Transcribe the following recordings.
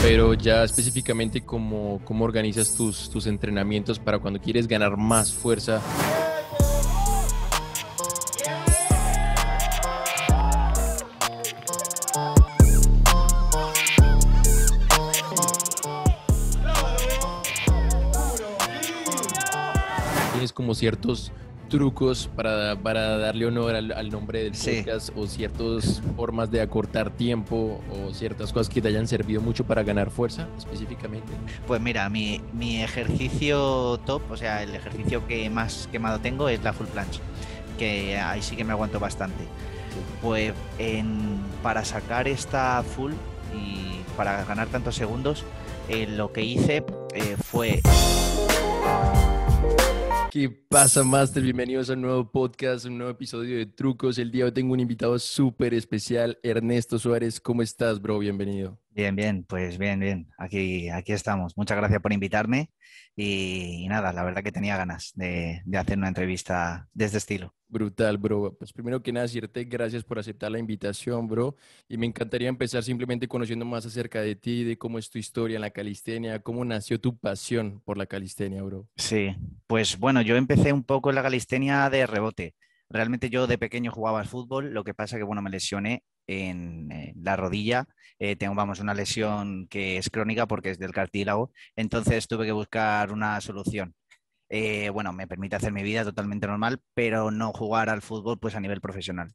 Pero ya específicamente, ¿cómo, organizas tus, tus entrenamientos para cuando quieres ganar más fuerza? Tienes como ciertos trucos para, darle honor al, nombre del podcast o ciertas formas de acortar tiempo o ciertas cosas que te hayan servido mucho para ganar fuerza específicamente? Pues mira, mi, ejercicio top, o sea, el ejercicio que más quemado tengo es la full planche, que ahí sí que me aguanto bastante. Pues para sacar esta full y para ganar tantos segundos, eh, lo que hice eh, fue... ¿Qué pasa, Master? Bienvenidos a un nuevo podcast, un nuevo episodio de Trucos. El día de hoy tengo un invitado súper especial, Ernesto Suárez. ¿Cómo estás, bro? Bienvenido. Bien, bien, pues bien, bien. Aquí, aquí estamos. Muchas gracias por invitarme y, nada, la verdad que tenía ganas de, hacer una entrevista de este estilo. Brutal, bro. Pues primero que nada, decirte gracias por aceptar la invitación, bro. Y me encantaría empezar simplemente conociendo más acerca de ti, de cómo es tu historia en la calistenia, cómo nació tu pasión por la calistenia, bro. Sí, pues bueno, yo empecé un poco en la calistenia de rebote. Realmente yo de pequeño jugaba al fútbol, lo que pasa que bueno, me lesioné en eh, la rodilla. Eh, tengo, vamos, una lesión que es crónica porque es del cartílago. Entonces tuve que buscar una solución. Eh, bueno, me permite hacer mi vida totalmente normal, pero no jugar al fútbol pues a nivel profesional.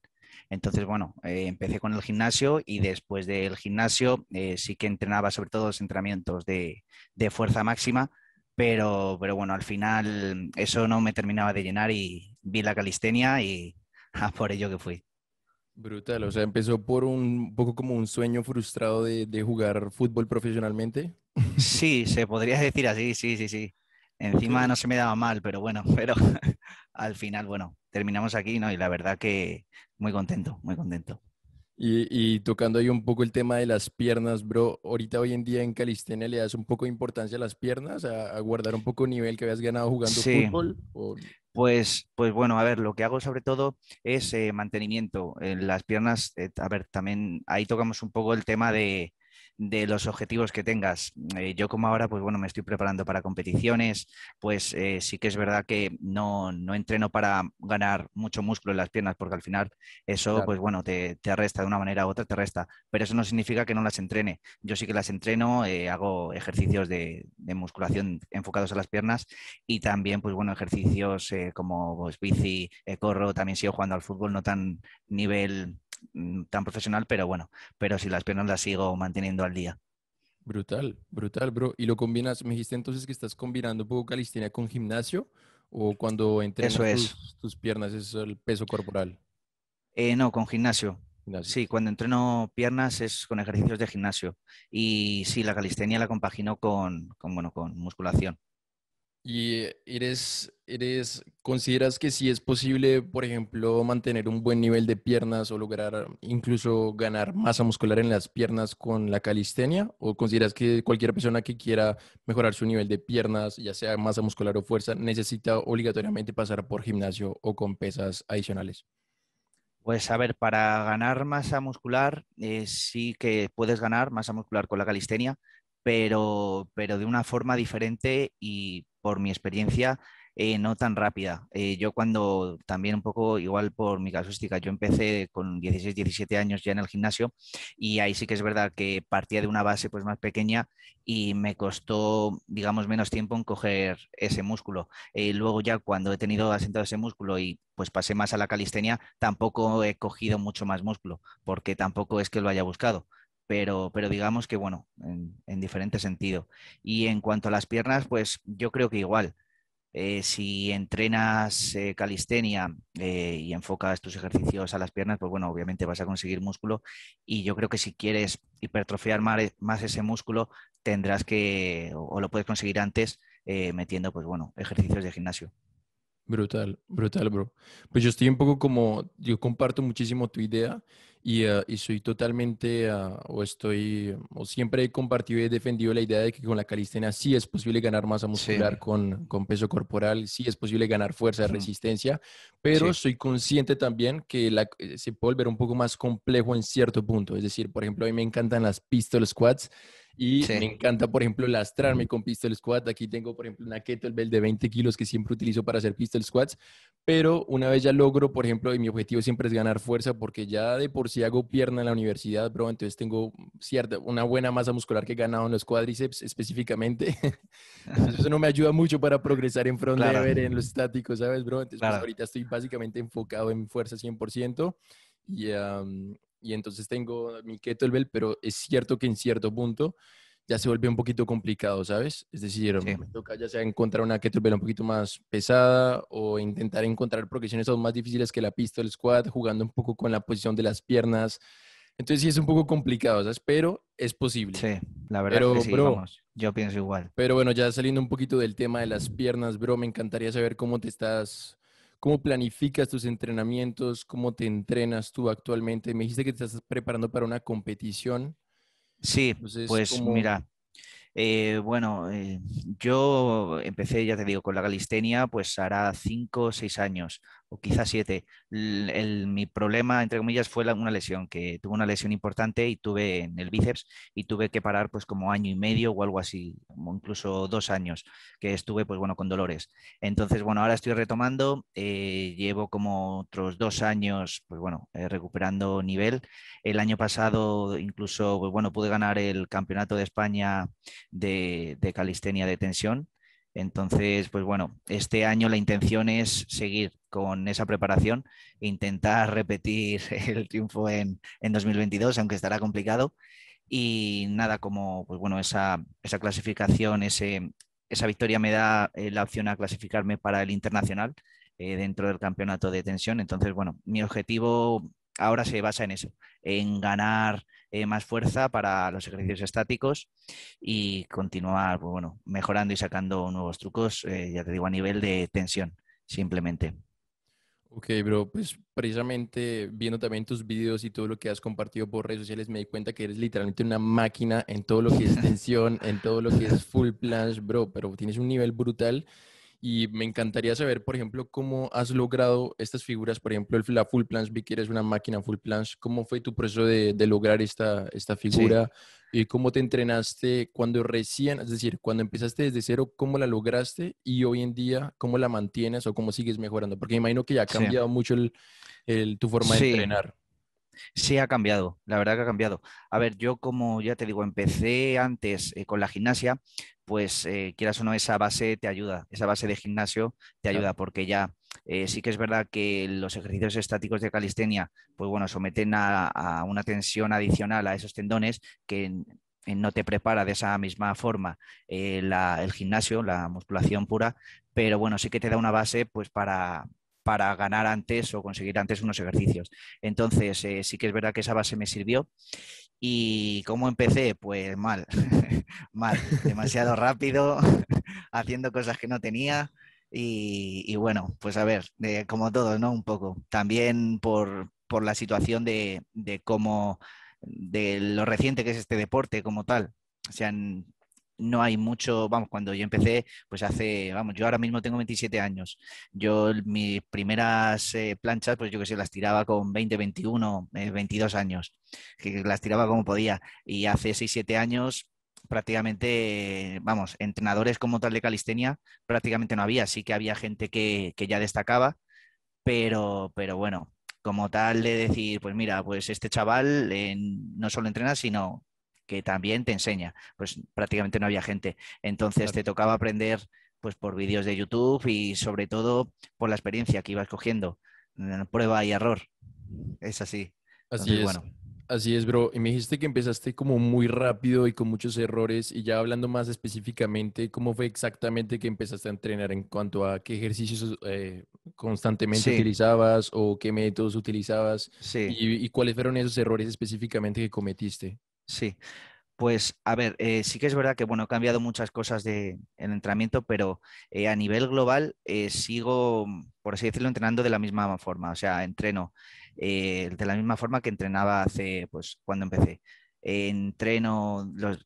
Entonces, bueno, empecé con el gimnasio y después del gimnasio sí que entrenaba sobre todo los entrenamientos de, de fuerza máxima, pero, pero bueno, al final eso no me terminaba de llenar y vi la calistenia y por ello que fui. Brutal, o sea, empezó por un poco como un sueño frustrado de, jugar fútbol profesionalmente. Sí, se podría decir así, sí, sí, sí. Encima no se me daba mal, pero bueno, pero al final, bueno, terminamos aquí, ¿no? Y la verdad que muy contento, muy contento. Y, tocando ahí un poco el tema de las piernas, bro, ahorita hoy en día en Calistenia le das un poco de importancia a las piernas, a, guardar un poco el nivel que habías ganado jugando fútbol. O... Pues, pues bueno, a ver, lo que hago sobre todo es eh, mantenimiento en las piernas. Eh, a ver, también ahí tocamos un poco el tema de, de los objetivos que tengas. Eh, yo como ahora, pues bueno, me estoy preparando para competiciones, pues eh, sí que es verdad que no, no, entreno para ganar mucho músculo en las piernas, porque al final eso, pues bueno, te, te, resta de una manera u otra, te resta. Pero eso no significa que no las entrene. Yo sí que las entreno, eh, hago ejercicios de, musculación enfocados a las piernas y también, pues bueno, ejercicios como pues, bici, corro, también sigo jugando al fútbol, no tan nivel Mm, tan profesional, pero bueno, pero si las piernas las sigo manteniendo al día. Brutal, brutal, bro. ¿Y lo combinas? Me dijiste entonces que estás combinando un poco calistenia con gimnasio o cuando entrenas tus, piernas es el peso corporal. Eh, no, con gimnasio. Sí, cuando entreno piernas es con ejercicios de gimnasio y sí, la calistenia la compagino con, con con musculación. ¿Y eres, consideras que si es posible, por ejemplo, mantener un buen nivel de piernas o lograr incluso ganar masa muscular en las piernas con la calistenia? ¿O consideras que cualquier persona que quiera mejorar su nivel de piernas, ya sea masa muscular o fuerza, necesita obligatoriamente pasar por gimnasio o con pesas adicionales? Pues a ver, para ganar masa muscular, eh, sí que puedes ganar masa muscular con la calistenia, pero, pero de una forma diferente y por mi experiencia, eh, no tan rápida. Eh, yo cuando también un poco, igual por mi casuística, yo empecé con 16, 17 años ya en el gimnasio y ahí sí que es verdad que partía de una base pues más pequeña y me costó, digamos, menos tiempo en coger ese músculo. Eh, luego ya cuando he tenido asentado ese músculo y pues pasé más a la calistenia, tampoco he cogido mucho más músculo porque tampoco es que lo haya buscado pero, pero digamos que bueno, en, diferente sentido. Y en cuanto a las piernas, pues yo creo que igual. Eh, si entrenas eh, calistenia eh, y enfocas tus ejercicios a las piernas, pues bueno, obviamente vas a conseguir músculo y yo creo que si quieres hipertrofiar más, ese músculo, tendrás que, o, o, lo puedes conseguir antes metiendo, pues bueno, ejercicios de gimnasio. Brutal, brutal, bro. Pues yo estoy un poco como, yo comparto muchísimo tu idea y, eh, soy totalmente, ah, o estoy, o siempre he compartido y defendido la idea de que con la calistenia sí es posible ganar masa muscular con, peso corporal, sí es posible ganar fuerza, y resistencia, pero soy consciente también que eh, se puede volver un poco más complejo en cierto punto. Es decir, por ejemplo, a mí me encantan las pistol squats y me encanta, por ejemplo, lastrarme con pistol squats. Aquí tengo, por ejemplo, una kettlebell de 20 kilos que siempre utilizo para hacer pistol squats. Pero una vez ya logro, por ejemplo, y mi objetivo siempre es ganar fuerza porque ya de por sí hago pierna en la universidad, bro. Entonces tengo cierta, una buena masa muscular que he ganado en los cuádriceps específicamente. eso no me ayuda mucho para progresar en front lever, en los estáticos, ¿sabes, bro? Entonces pues, ahorita estoy básicamente enfocado en fuerza 100%. Y, y entonces tengo mi kettlebell, pero es cierto que en cierto punto ya se vuelve un poquito complicado, ¿sabes? Es decir, sí. me toca ya sea encontrar una kettlebell un poquito más pesada o intentar encontrar progresiones aún más difíciles que la pistol squat, jugando un poco con la posición de las piernas. Entonces sí es un poco complicado, ¿sabes? Pero es posible. Sí, la verdad es que sí, vamos, yo pienso igual. Pero bueno, ya saliendo un poquito del tema de las piernas, bro, me encantaría saber cómo te estás ¿Cómo planificas tus entrenamientos? ¿Cómo te entrenas tú actualmente? Me dijiste que te estás preparando para una competición. Sí, pues mira, eh, bueno, eh, yo empecé, ya te digo, con la calistenia, pues hará cinco o seis años o quizás siete. mi problema, entre comillas, fue una lesión, que tuve una lesión importante y tuve en el bíceps y tuve que parar pues como año y medio o algo así, o incluso dos años que estuve pues bueno con dolores. Entonces, bueno, ahora estoy retomando, eh, llevo como otros dos años pues bueno, eh, recuperando nivel. El año pasado incluso pues bueno, pude ganar el Campeonato de España de, de calistenia de tensión. Entonces, pues bueno, este año la intención es seguir con esa preparación intentar repetir el triunfo en, 2022, aunque estará complicado. Y nada, como pues bueno, esa, clasificación, esa victoria me da eh, la opción a clasificarme para el internacional eh, dentro del campeonato de tensión. Entonces, bueno, mi objetivo ahora se basa en eso, en ganar eh, más fuerza para los ejercicios estáticos y continuar, pues bueno, mejorando y sacando nuevos trucos, ya te digo, a nivel de tensión, simplemente. Ok, bro, pues precisamente viendo también tus videos y todo lo que has compartido por redes sociales, me di cuenta que eres literalmente una máquina en todo lo que es tensión, en todo lo que es full plunge, bro, pero tienes un nivel brutal y me encantaría saber, por ejemplo, cómo has logrado estas figuras. Por ejemplo, el, la Full Plans, vi que eres una máquina Full Plans. ¿Cómo fue tu proceso de, de lograr esta, esta figura? ¿Y cómo te entrenaste cuando recién, es decir, cuando empezaste desde cero, cómo la lograste? Y hoy en día, ¿cómo la mantienes o cómo sigues mejorando? Porque me imagino que ya ha cambiado mucho el, el, tu forma de entrenar. Sí, ha cambiado, la verdad que ha cambiado. A ver, yo como ya te digo, empecé antes eh, con la gimnasia, pues eh, quieras o no, esa base te ayuda, esa base de gimnasio te ayuda, porque ya eh, sí que es verdad que los ejercicios estáticos de calistenia, pues bueno, someten a, una tensión adicional a esos tendones que no te prepara de esa misma forma el gimnasio, la musculación pura, pero bueno, sí que te da una base pues para, para ganar antes o conseguir antes unos ejercicios. Entonces, eh, sí que es verdad que esa base me sirvió. ¿Y cómo empecé? Pues mal, mal, demasiado rápido, haciendo cosas que no tenía. Y, bueno, pues a ver, como todo, ¿no? Un poco. También por, por la situación de, de cómo, de lo reciente que es este deporte como tal. O sea, no hay mucho, vamos, cuando yo empecé, pues hace, vamos, yo ahora mismo tengo 27 años. Yo mis primeras eh, planchas, pues yo que sé, las tiraba con 20, 21, 22 años, que las tiraba como podía. Y hace 6, 7 años prácticamente, vamos, entrenadores como tal de calistenia prácticamente no había. Sí que había gente que, ya destacaba, pero, pero bueno, como tal de decir, pues mira, pues este chaval eh, no solo entrena, sino también te enseña. Pues prácticamente no había gente. Entonces te tocaba aprender pues por vídeos de YouTube y sobre todo por la experiencia que ibas cogiendo. Mm, prueba y error. Es así. Así es. Así es, bro. Y me dijiste que empezaste como muy rápido y con muchos errores. Y ya hablando más específicamente, ¿cómo fue exactamente que empezaste a entrenar en cuanto a qué ejercicios eh, constantemente utilizabas o qué métodos utilizabas? Sí. Y, y, cuáles fueron esos errores específicamente que cometiste? Sí, pues a ver, eh, sí que es verdad que bueno, he cambiado muchas cosas de, en el entrenamiento, pero eh, a nivel global eh, sigo, por así decirlo, entrenando de la misma forma. O sea, entreno de la misma forma que entrenaba hace, pues, cuando empecé entreno los,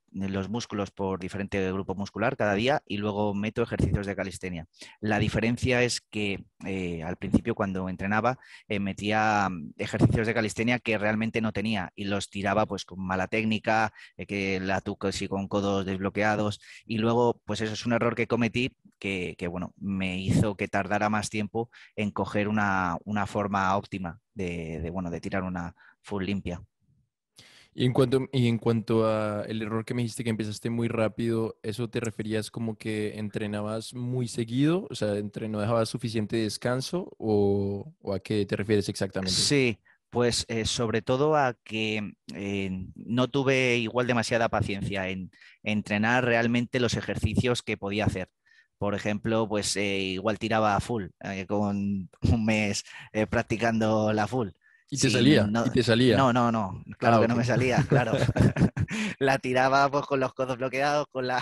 músculos por diferente grupo muscular cada día y luego meto ejercicios de calistenia. La diferencia es que eh, al principio cuando entrenaba eh, metía mm, ejercicios de calistenia que realmente no tenía y los tiraba pues con mala técnica, eh, que la tuco así con codos desbloqueados y luego pues eso es un error que cometí que, bueno, me hizo que tardara más tiempo en coger una, forma óptima de, bueno, de tirar una full limpia. Y en cuanto, y en cuanto a el error que me dijiste que empezaste muy rápido, ¿eso te referías como que entrenabas muy seguido? O sea, ¿no dejabas suficiente descanso? ¿O, a qué te refieres exactamente? Sí, pues eh, sobre todo a que eh, no tuve igual demasiada paciencia en, entrenar realmente los ejercicios que podía hacer por ejemplo, pues eh, igual tiraba a full, con un mes practicando la full. Y te salía, no, No, no, claro ah, que no me salía, claro. la tiraba pues, con los codos bloqueados, con la,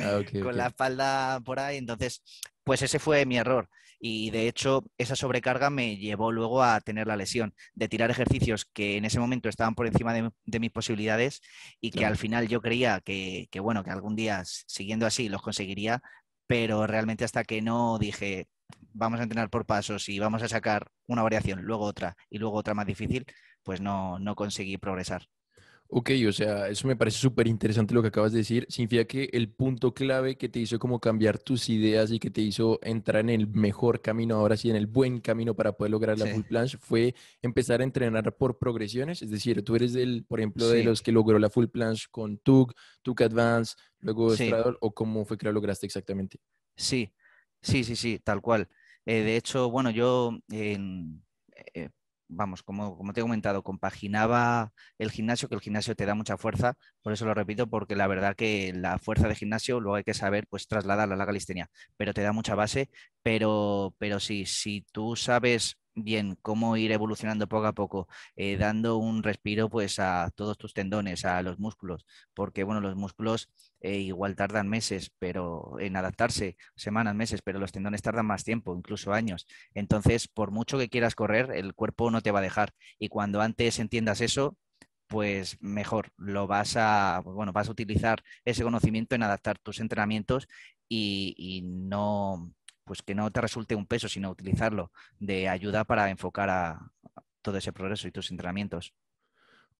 ah, con la espalda por ahí, entonces, pues ese fue mi error. Y de hecho, esa sobrecarga me llevó luego a tener la lesión, de tirar ejercicios que en ese momento estaban por encima de, mis posibilidades y que al final yo creía que, que, bueno, que algún día siguiendo así los conseguiría, pero realmente hasta que no dije, vamos a entrenar por pasos y vamos a sacar una variación, luego otra y luego otra más difícil, pues no, conseguí progresar. Ok, o sea, eso me parece súper interesante lo que acabas de decir. Significa que el punto clave que te hizo como cambiar tus ideas y que te hizo entrar en el mejor camino, ahora sí, en el buen camino para poder lograr la full planche, fue empezar a entrenar por progresiones. Es decir, tú eres del, por ejemplo, de los que logró la full planche con Tug, Tug Advance, luego o cómo fue que lo lograste exactamente. Sí, sí, sí, sí, tal cual. Eh, de hecho, bueno, yo, eh, vamos, como, como, te he comentado, compaginaba el gimnasio, que el gimnasio te da mucha fuerza, por eso lo repito, porque la verdad que la fuerza de gimnasio luego hay que saber pues trasladarla a la calistenia, pero te da mucha base, pero, pero sí, si tú sabes bien, cómo ir evolucionando poco a poco, eh, dando un respiro pues a todos tus tendones, a los músculos, porque bueno, los músculos eh, igual tardan meses, pero en adaptarse, semanas, meses, pero los tendones tardan más tiempo, incluso años. Entonces, por mucho que quieras correr, el cuerpo no te va a dejar y cuando antes entiendas eso, pues mejor, lo vas a, bueno, vas a utilizar ese conocimiento en adaptar tus entrenamientos y no pues que no te resulte un peso, sino utilizarlo de ayuda para enfocar a todo ese progreso y tus entrenamientos.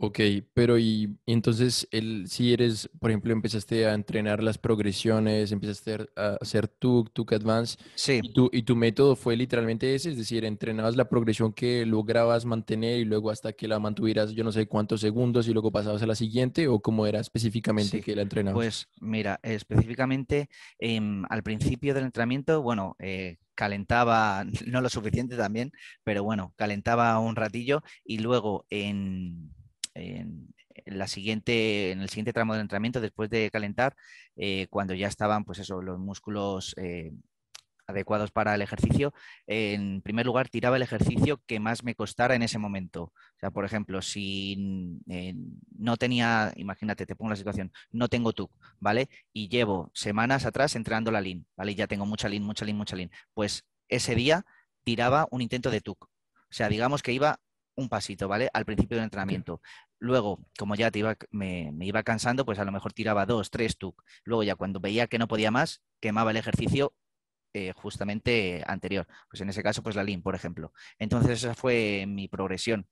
Ok, pero y, entonces el, si eres, por ejemplo, empezaste a entrenar las progresiones, empezaste a hacer TUC, TUC Advance. Sí. Y tu, y tu método fue literalmente ese, es decir, entrenabas la progresión que lograbas mantener y luego hasta que la mantuvieras yo no sé cuántos segundos y luego pasabas a la siguiente o cómo era específicamente que la entrenabas. Pues mira, específicamente em, al principio del entrenamiento, bueno, eh, calentaba, no lo suficiente también, pero bueno, calentaba un ratillo y luego en en, la siguiente, en el siguiente tramo del entrenamiento, después de calentar, eh, cuando ya estaban pues eso, los músculos eh, adecuados para el ejercicio, en primer lugar tiraba el ejercicio que más me costara en ese momento. O sea, por ejemplo, si eh, no tenía, imagínate, te pongo la situación, no tengo TUC, ¿vale? Y llevo semanas atrás entrenando la LIN, ¿vale? ya tengo mucha LIN, mucha LIN, mucha LIN. Pues ese día tiraba un intento de TUC. O sea, digamos que iba un pasito, ¿vale? Al principio del entrenamiento. Luego, como ya te me, iba cansando, pues a lo mejor tiraba dos, tres tuk. Luego ya cuando veía que no podía más, quemaba el ejercicio eh, justamente anterior. Pues en ese caso, pues la lean, por ejemplo. Entonces esa fue mi progresión.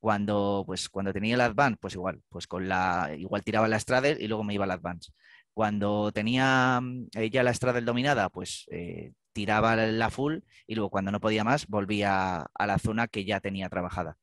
Cuando, pues, cuando tenía el advance, pues igual, pues con la, igual tiraba la estrada y luego me iba al advance. Cuando tenía mm, eh, ya la straddle dominada, pues eh, tiraba la full y luego cuando no podía más volvía a la zona que ya tenía trabajada.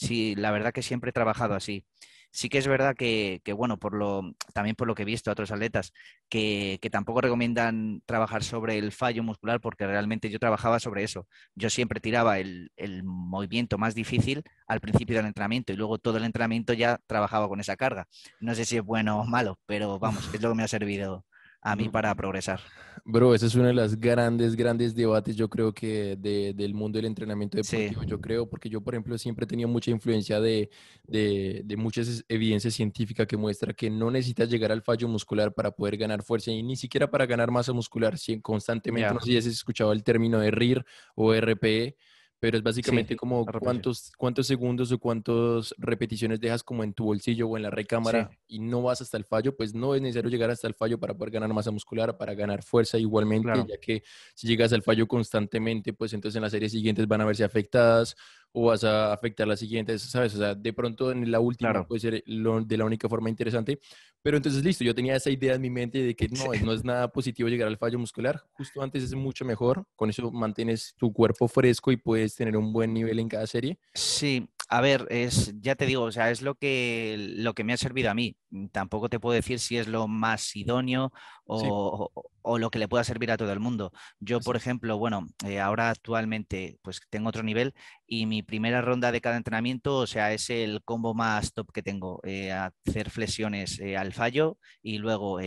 Sí, la verdad que siempre he trabajado así. Sí que es verdad que, bueno, por lo, también por lo que he visto a otros atletas, que, tampoco recomiendan trabajar sobre el fallo muscular porque realmente yo trabajaba sobre eso. Yo siempre tiraba el movimiento más difícil al principio del entrenamiento y luego todo el entrenamiento ya trabajaba con esa carga. No sé si es bueno o malo, pero vamos, es lo que me ha servido a mí para progresar. Bro, ese es uno de las grandes, grandes debates, yo creo que del mundo del entrenamiento deportivo, yo creo, porque yo, por ejemplo, siempre he tenido mucha influencia de, de, muchas evidencias científicas que muestra que no necesitas llegar al fallo muscular para poder ganar fuerza y ni siquiera para ganar masa muscular, si constantemente, no si has escuchado el término de RIR o RPE, pero es básicamente como cuántos, cuántos segundos o cuántas repeticiones dejas como en tu bolsillo o en la recámara y no vas hasta el fallo, pues no es necesario llegar hasta el fallo para poder ganar masa muscular, para ganar fuerza igualmente, ya que si llegas al fallo constantemente, pues entonces en las series siguientes van a verse afectadas o vas a afectar las siguientes, ¿sabes? O sea, de pronto en la última puede ser de la única forma interesante. Pero entonces, listo, yo tenía esa idea en mi mente de que no, no es nada positivo llegar al fallo muscular. Justo antes es mucho mejor. Con eso mantienes tu cuerpo fresco y puedes tener un buen nivel en cada serie. Sí, a ver, es, ya te digo, o sea, es lo que, lo que me ha servido a mí. Tampoco te puedo decir si es lo más idóneo o, lo que le pueda servir a todo el mundo. Yo, por ejemplo, bueno, eh, ahora actualmente pues tengo otro nivel y mi primera ronda de cada entrenamiento, o sea, es el combo más top que tengo. Eh, hacer flexiones eh, al fallo y luego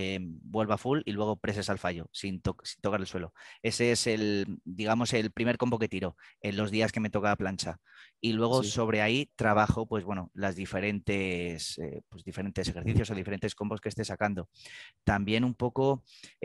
vuelva a full y luego preses al fallo sin, sin tocar el suelo. Ese es el, digamos, el primer combo que tiro en los días que me toca la plancha y luego sobre ahí trabajo, pues bueno, las diferentes, eh, pues diferentes ejercicios o diferentes combos que esté sacando. También un poco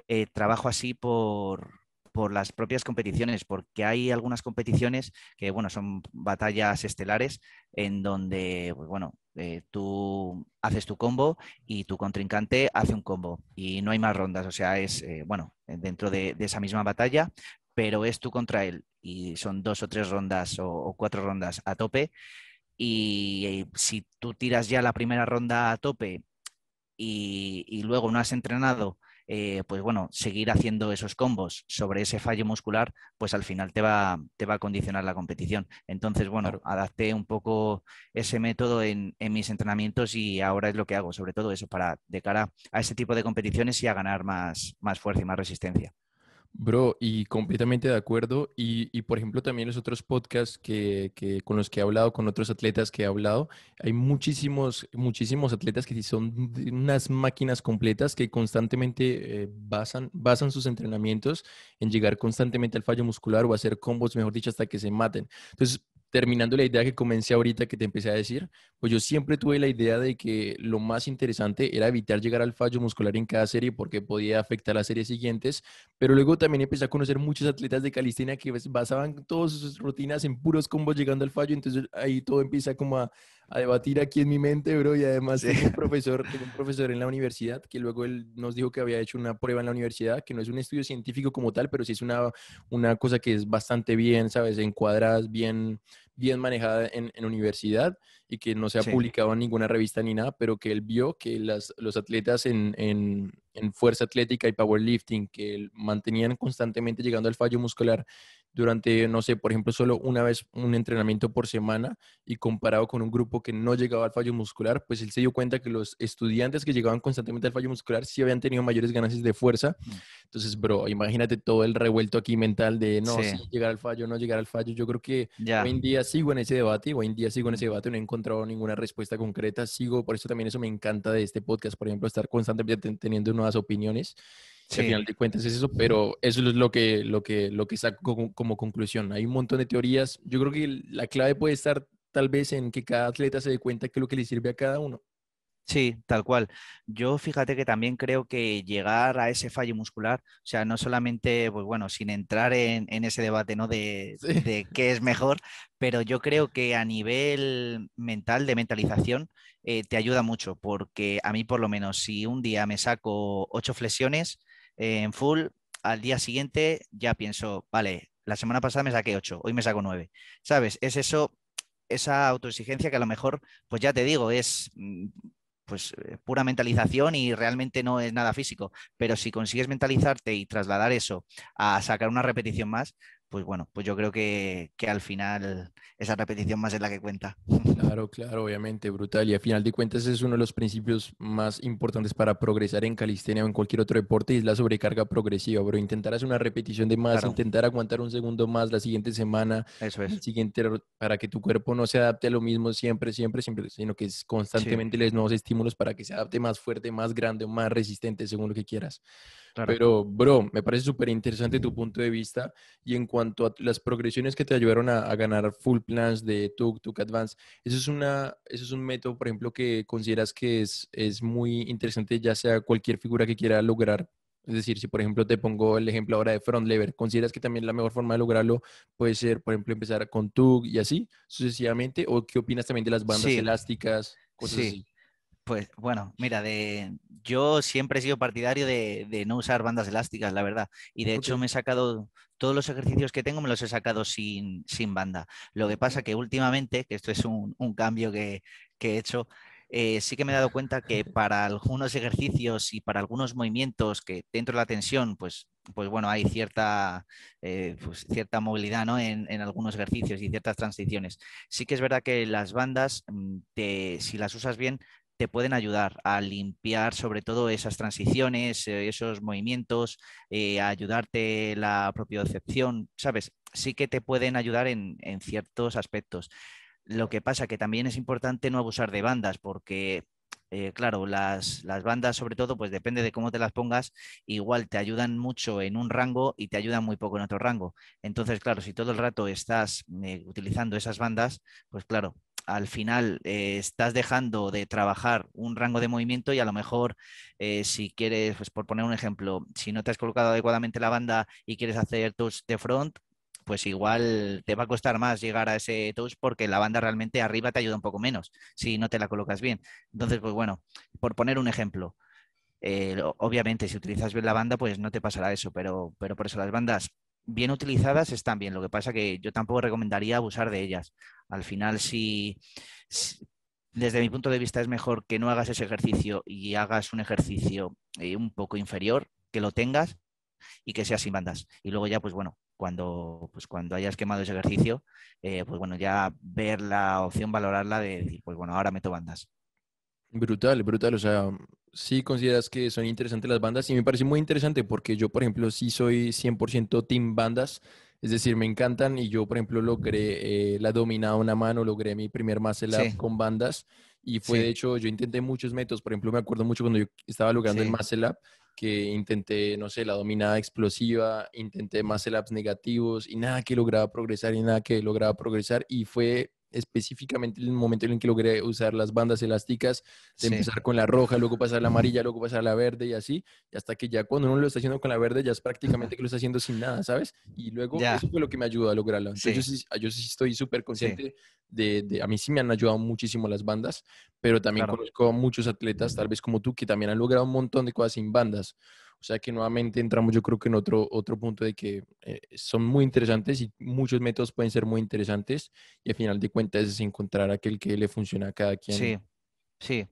eh, trabajo así por, por las propias competiciones, porque hay algunas competiciones que, bueno, son batallas estelares en donde, pues bueno, eh, tú haces tu combo y tu contrincante hace un combo y no hay más rondas, o sea, es, bueno, dentro de, de, esa misma batalla, pero es tú contra él y son dos o tres rondas o, cuatro rondas a tope. Y, eh, si tú tiras ya la primera ronda a tope y, luego no has entrenado, eh, pues bueno, seguir haciendo esos combos sobre ese fallo muscular, pues al final te va, a condicionar la competición. Entonces, bueno, adapté un poco ese método en, mis entrenamientos y ahora es lo que hago, sobre todo eso, para de cara a ese tipo de competiciones y a ganar más fuerza y más resistencia. Bro, y completamente de acuerdo. Y, y, por ejemplo, también los otros podcasts que, que, con los que he hablado, con otros atletas que he hablado, hay muchísimos, muchísimos atletas que son unas máquinas completas que constantemente eh, basan, basan sus entrenamientos en llegar constantemente al fallo muscular o hacer combos, mejor dicho, hasta que se maten. Entonces, terminando la idea que comencé ahorita que te empecé a decir, pues yo siempre tuve la idea de que lo más interesante era evitar llegar al fallo muscular en cada serie porque podía afectar las series siguientes, pero luego también empecé a conocer muchos atletas de calistenia que pues, basaban todas sus rutinas en puros combos llegando al fallo, entonces ahí todo empieza como a a debatir aquí en mi mente, bro. Y además es un, profesor, un profesor en la universidad que luego él nos dijo que había hecho una prueba en la universidad, que no es un estudio científico como tal, pero sí es una, una cosa que es bastante bien, ¿sabes? Encuadradas, bien, bien manejada en, en universidad y que no se ha publicado en ninguna revista ni nada, pero que él vio que las, los atletas en, en, en fuerza atlética y powerlifting que mantenían constantemente llegando al fallo muscular durante, no sé, por ejemplo, solo una vez un entrenamiento por semana y comparado con un grupo que no llegaba al fallo muscular, pues él se dio cuenta que los estudiantes que llegaban constantemente al fallo muscular sí habían tenido mayores ganancias de fuerza. Mm. Entonces, bro, imagínate todo el revuelto aquí mental de no, llegar al fallo, no llegar al fallo. Yo creo que hoy en día sigo en ese debate, hoy en día sigo en ese mm. debate, no he encontrado ninguna respuesta concreta, sigo, por eso también eso me encanta de este podcast, por ejemplo, estar constantemente teniendo nuevas opiniones. Sí. Al final de cuentas es eso, pero eso es lo que, lo que, lo que saco como, conclusión. Hay un montón de teorías. Yo creo que la clave puede estar tal vez en que cada atleta se dé cuenta que es lo que le sirve a cada uno. Sí, tal cual. Yo fíjate que también creo que llegar a ese fallo muscular, o sea, no solamente, pues bueno, sin entrar en, ese debate, ¿no? De, de, qué es mejor, pero yo creo que a nivel mental, de mentalización, eh, te ayuda mucho, porque a mí por lo menos, si un día me saco ocho flexiones, eh, en full, al día siguiente ya pienso, vale, la semana pasada me saqué 8, hoy me saco 9. ¿Sabes? Es eso, esa autoexigencia que a lo mejor, pues ya te digo, es mm, pues eh, pura mentalización y realmente no es nada físico. Pero si consigues mentalizarte y trasladar eso a sacar una repetición más, pues bueno, pues yo creo que, que, al final esa repetición más es la que cuenta. Claro, claro, obviamente, brutal. Y al final de cuentas es uno de los principios más importantes para progresar en calistenia o en cualquier otro deporte y es la sobrecarga progresiva, pero intentar hacer una repetición de más, intentar aguantar un segundo más la siguiente semana, es. siguiente, para que tu cuerpo no se adapte a lo mismo siempre, siempre, siempre, sino que es constantemente sí. les nuevos estímulos para que se adapte más fuerte, más grande o más resistente según lo que quieras. Pero, bro, me parece súper interesante tu punto de vista y en cuanto a las progresiones que te ayudaron a, ganar full plans de Tug, Tug Advance, eso es, una, eso es un método, por ejemplo, que consideras que es, es muy interesante, ya sea cualquier figura que quiera lograr es decir, si por ejemplo te pongo el ejemplo ahora de front lever, ¿consideras que también la mejor forma de lograrlo puede ser, por ejemplo, empezar con tug y así sucesivamente? ¿O qué opinas también de las bandas elásticas? Cosas Así? Pues bueno, mira, de, yo siempre he sido partidario de, no usar bandas elásticas, la verdad. Y de hecho me he sacado todos los ejercicios que tengo me los he sacado sin, banda. Lo que pasa que últimamente, que esto es un, cambio que, he hecho, eh, sí que me he dado cuenta que para algunos ejercicios y para algunos movimientos que dentro de la tensión, pues, pues bueno, hay cierta, eh, pues cierta movilidad en, algunos ejercicios y ciertas transiciones. Sí que es verdad que las bandas, mm, si las usas bien, te pueden ayudar a limpiar sobre todo esas transiciones, eh, esos movimientos, eh, a ayudarte la propiocepción, ¿sabes? Sí que te pueden ayudar en, ciertos aspectos. Lo que pasa que también es importante no abusar de bandas porque eh, claro, las, bandas, sobre todo, pues depende de cómo te las pongas, igual te ayudan mucho en un rango y te ayudan muy poco en otro rango. Entonces, claro, si todo el rato estás utilizando esas bandas, pues claro, al final eh, estás dejando de trabajar un rango de movimiento y a lo mejor eh, si quieres, pues, por poner un ejemplo, si no te has colocado adecuadamente la banda y quieres hacer tus de front, pues igual te va a costar más llegar a ese touch porque la banda realmente arriba te ayuda un poco menos si no te la colocas bien. Entonces, pues bueno, por poner un ejemplo, eh, obviamente si utilizas bien la banda, pues no te pasará eso, pero, pero por eso las bandas bien utilizadas están bien, lo que pasa que yo tampoco recomendaría abusar de ellas. Al final, si, desde mi punto de vista es mejor que no hagas ese ejercicio y hagas un ejercicio eh, un poco inferior, que lo tengas y que sea sin bandas. Y luego ya, pues bueno, cuando, pues cuando hayas quemado ese ejercicio, eh, pues bueno, ya ver la opción, valorarla de decir, pues bueno, ahora meto bandas. Brutal, brutal. O sea, sí consideras que son interesantes las bandas y me parece muy interesante porque yo, por ejemplo, sí soy 100% team bandas. Es decir, me encantan y yo, por ejemplo, logré eh, la dominada una mano, logré mi primer muscle up con bandas y fue, de hecho, yo intenté muchos métodos. Por ejemplo, me acuerdo mucho cuando yo estaba logrando el muscle up que intenté, no sé, la dominada explosiva, intenté muscle ups negativos y nada que lograba progresar y nada que lograba progresar y fue específicamente en el momento en el que logré usar las bandas elásticas, de empezar con la roja, luego pasar a la amarilla, luego pasar a la verde y así, hasta que ya cuando uno lo está haciendo con la verde, ya es prácticamente que lo está haciendo sin nada, ¿sabes? Y luego eso fue lo que me ayudó a lograrlo. Entonces Yo, sí, estoy súper consciente de, a mí sí me han ayudado muchísimo las bandas, pero también conozco a muchos atletas, tal vez como tú, que también han logrado un montón de cosas sin bandas. O sea que nuevamente entramos yo creo que en otro, otro punto de que eh, son muy interesantes y muchos métodos pueden ser muy interesantes y al final de cuentas es encontrar aquel que le funciona a cada quien. Sí, sí,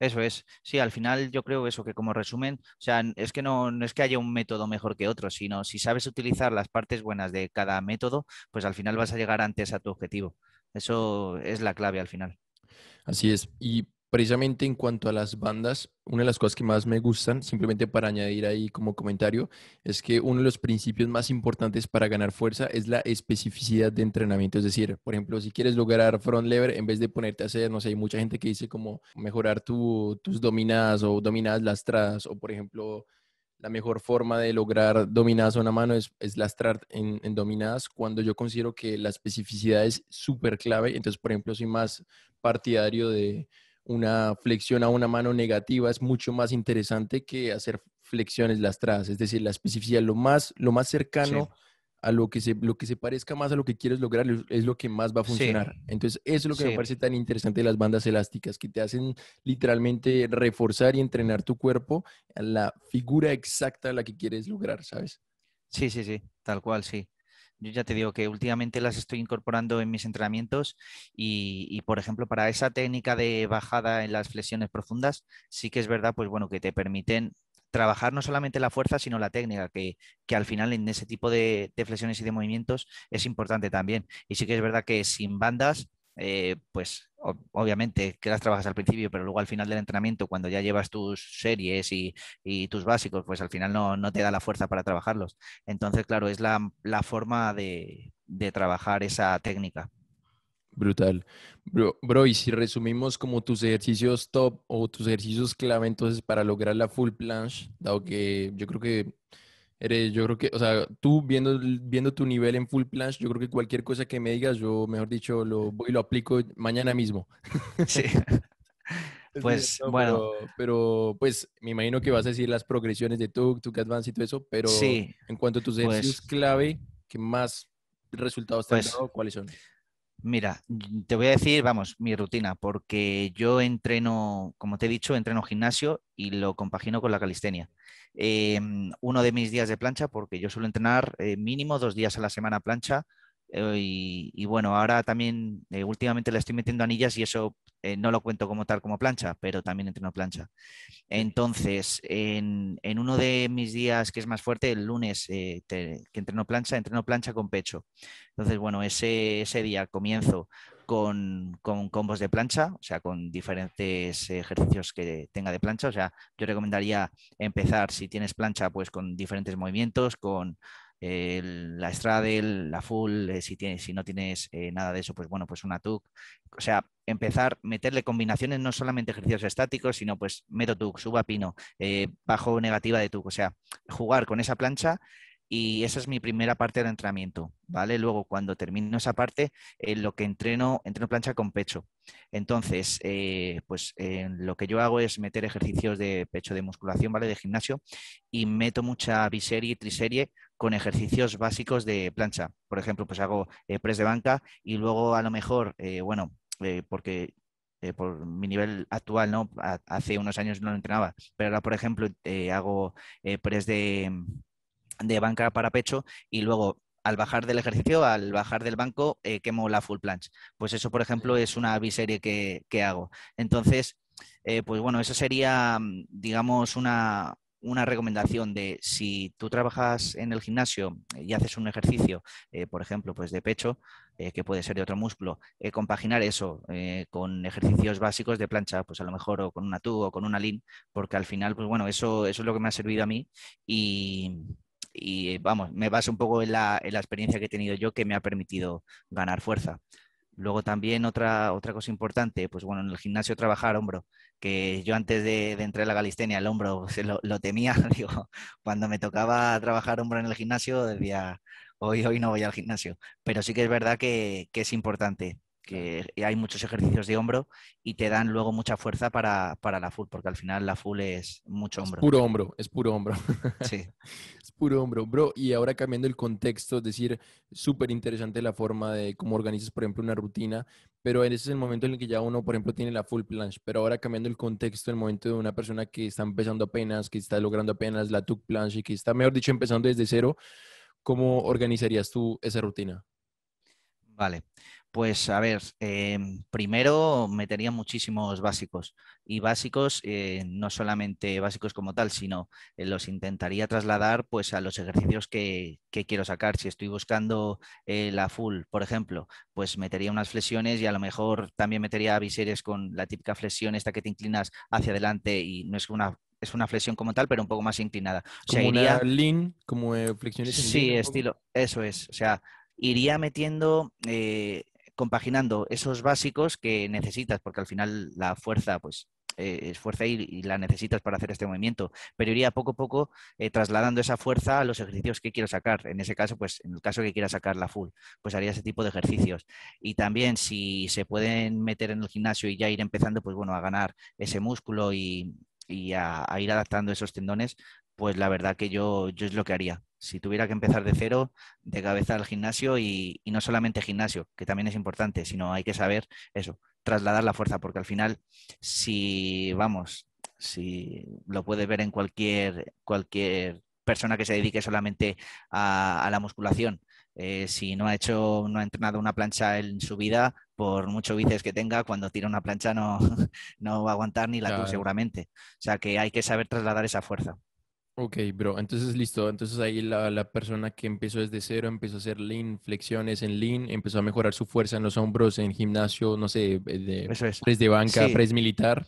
eso es. Sí, al final yo creo eso que como resumen, o sea, es que no, no, es que haya un método mejor que otro, sino si sabes utilizar las partes buenas de cada método, pues al final vas a llegar antes a tu objetivo. Eso es la clave al final. Así es. Y precisamente en cuanto a las bandas, una de las cosas que más me gustan, simplemente para añadir ahí como comentario, es que uno de los principios más importantes para ganar fuerza es la especificidad de entrenamiento. Es decir, por ejemplo, si quieres lograr front lever, en vez de ponerte a hacer, no sé, hay mucha gente que dice como mejorar tus dominadas o dominadas lastradas, o por ejemplo, la mejor forma de lograr dominadas a una mano es, es lastrar en, en, dominadas cuando yo considero que la especificidad es súper clave. Entonces, por ejemplo, soy más partidario de una flexión a una mano negativa es mucho más interesante que hacer flexiones lastradas, es decir, la especificidad, lo más, lo más cercano a lo que, se, lo que se parezca más a lo que quieres lograr es lo que más va a funcionar. Entonces, eso es lo que me parece tan interesante de las bandas elásticas, que te hacen literalmente reforzar y entrenar tu cuerpo a la figura exacta a la que quieres lograr, ¿sabes? Sí, sí, sí, tal cual, sí. Yo ya te digo que últimamente las estoy incorporando en mis entrenamientos y, por ejemplo, para esa técnica de bajada en las flexiones profundas, sí que es verdad, pues bueno, que te permiten trabajar no solamente la fuerza, sino la técnica, que, al final en ese tipo de, de, flexiones y de movimientos es importante también. Y sí que es verdad que sin bandas eh, pues obviamente que las trabajas al principio, pero luego al final del entrenamiento, cuando ya llevas tus series y, tus básicos, pues al final no, te da la fuerza para trabajarlos. Entonces, claro, es la, forma de, trabajar esa técnica. Brutal. Bro, bro, y si resumimos como tus ejercicios top o tus ejercicios clave entonces para lograr la full planche, dado que yo creo que Eres, yo creo que, o sea, tú viendo, viendo tu nivel en full planche, yo creo que cualquier cosa que me digas, yo, mejor dicho, lo voy lo aplico mañana mismo. Sí. pues, bueno. Pero, pues, me imagino que vas a decir las progresiones de tu, tu advance y todo eso, pero en cuanto a tus ejercicios pues clave, ¿qué más resultados te han pues dado, ¿cuáles son? Mira, te voy a decir, vamos, mi rutina, porque yo entreno, como te he dicho, entreno gimnasio y lo compagino con la calistenia. Em, uno de mis días de plancha, porque yo suelo entrenar eh, mínimo dos días a la semana plancha, eh, y, bueno, ahora también eh, últimamente le estoy metiendo anillas y eso eh, no lo cuento como tal como plancha, pero también entreno plancha. Entonces, en, uno de mis días que es más fuerte, el lunes que entreno plancha, entreno plancha con pecho. Entonces, bueno, ese, día comienzo con, con, combos de plancha, o sea, con diferentes ejercicios que tenga de plancha. O sea, yo recomendaría empezar, si tienes plancha, pues con diferentes movimientos, con la Straddle, la Full, eh, si, tienes, si no tienes eh, nada de eso, pues bueno, pues una TUC. O sea, empezar, meterle combinaciones, no solamente ejercicios estáticos, sino pues meto TUC, suba pino, eh, bajo negativa de TUC. O sea, jugar con esa plancha y esa es mi primera parte de entrenamiento, ¿vale? Luego, cuando termino esa parte, eh, lo que entreno, entreno plancha con pecho. Entonces, eh, pues eh, lo que yo hago es meter ejercicios de pecho de musculación, ¿vale? De gimnasio y meto mucha biserie y triserie con ejercicios básicos de plancha. Por ejemplo, pues hago press de banca y luego a lo mejor, bueno, porque por mi nivel actual, ¿no? hace unos años no lo entrenaba, pero ahora, por ejemplo, hago press de, de banca para pecho y luego al bajar del ejercicio, al bajar del banco, eh, quemo la full planche. Pues eso, por ejemplo, es una biserie que, que hago. Entonces, eh, pues bueno, eso sería, mm, digamos, una, recomendación de si tú trabajas en el gimnasio y haces un ejercicio, eh, por ejemplo, pues de pecho, que puede ser de otro músculo, compaginar eso con ejercicios básicos de plancha, pues a lo mejor o con una tú o con una LIN, porque al final, pues bueno, eso, eso es lo que me ha servido a mí y y eh, vamos, me baso un poco en la, experiencia que he tenido yo que me ha permitido ganar fuerza. Luego también otra, otra cosa importante, pues bueno, en el gimnasio trabajar hombro, que yo antes de, entrar a la galistenia el hombro se lo, temía, digo, cuando me tocaba trabajar hombro en el gimnasio decía, hoy, hoy no voy al gimnasio, pero sí que es verdad que, que es importante que hay muchos ejercicios de hombro y te dan luego mucha fuerza para, para la full, porque al final la full es mucho hombro. Es puro hombro, es puro hombro. Sí. es puro hombro, bro. Y ahora cambiando el contexto, es decir, súper interesante la forma de cómo organizas, por ejemplo, una rutina, pero ese es el momento en el que ya uno, por ejemplo, tiene la full planche, pero ahora cambiando el contexto, el momento de una persona que está empezando apenas, que está logrando apenas la tuck planche y que está, mejor dicho, empezando desde cero, ¿cómo organizarías tú esa rutina? Vale. Pues a ver, em, primero metería muchísimos básicos y básicos, eh, no solamente básicos como tal, sino eh, los intentaría trasladar pues a los ejercicios que, quiero sacar. Si estoy buscando eh, la full, por ejemplo, pues metería unas flexiones y a lo mejor también metería viseres con la típica flexión esta que te inclinas hacia adelante y no es una es una flexión como tal, pero un poco más inclinada. O sea, como iría... una lean, como flexiones. Sí, estilo, eso es. O sea, iría metiendo compaginando esos básicos que necesitas, porque al final la fuerza, pues eh, es fuerza y, la necesitas para hacer este movimiento, pero iría poco a poco eh, trasladando esa fuerza a los ejercicios que quiero sacar. En ese caso, pues en el caso que quiera sacar la full, pues haría ese tipo de ejercicios. Y también si se pueden meter en el gimnasio y ya ir empezando, pues bueno, a ganar ese músculo y, y a, ir adaptando esos tendones, pues la verdad que yo, yo es lo que haría. Si tuviera que empezar de cero, de cabeza al gimnasio y, no solamente gimnasio, que también es importante, sino hay que saber eso, trasladar la fuerza, porque al final, si vamos, si lo puedes ver en cualquier, cualquier persona que se dedique solamente a la musculación, eh, si no ha hecho, no ha entrenado una plancha en su vida, por mucho bíceps que tenga, cuando tira una plancha no, no va a aguantar ni la tira seguramente. O sea que hay que saber trasladar esa fuerza. Ok, bro. Entonces, listo. Entonces ahí la, persona que empezó desde cero, empezó a hacer lean, flexiones en lean, empezó a mejorar su fuerza en los hombros, en gimnasio, no sé, eh, de, press de banca, press militar.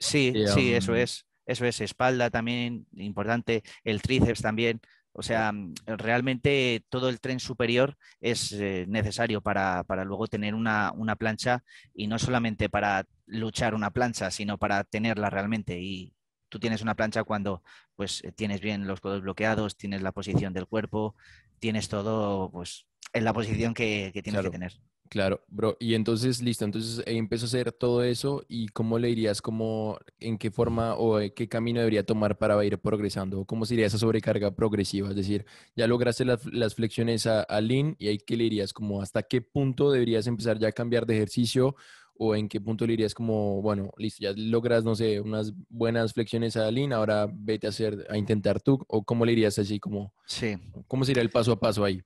Sí, eh, sí, eso um, es. Eso es, espalda también, importante, el tríceps también. O sea, mm, realmente todo el tren superior es eh, necesario para, luego tener una, plancha y no solamente para luchar una plancha, sino para tenerla realmente. Y tú tienes una plancha cuando pues eh, tienes bien los codos bloqueados, tienes la posición del cuerpo, tienes todo pues en la posición que, que tienes que tener. Claro, bro. Y entonces, listo, entonces empezó a hacer todo eso y cómo le dirías, cómo, en qué forma o eh, qué camino debería tomar para ir progresando, cómo sería esa sobrecarga progresiva, es decir, ya lograste las, flexiones a, a, y ahí qué le dirías, como hasta qué punto deberías empezar ya a cambiar de ejercicio o en qué punto le dirías como, bueno, listo, ya logras, no sé, unas buenas flexiones a lean, ahora vete a hacer, a intentar tú o cómo le dirías así como, sí. cómo sería el paso a paso ahí.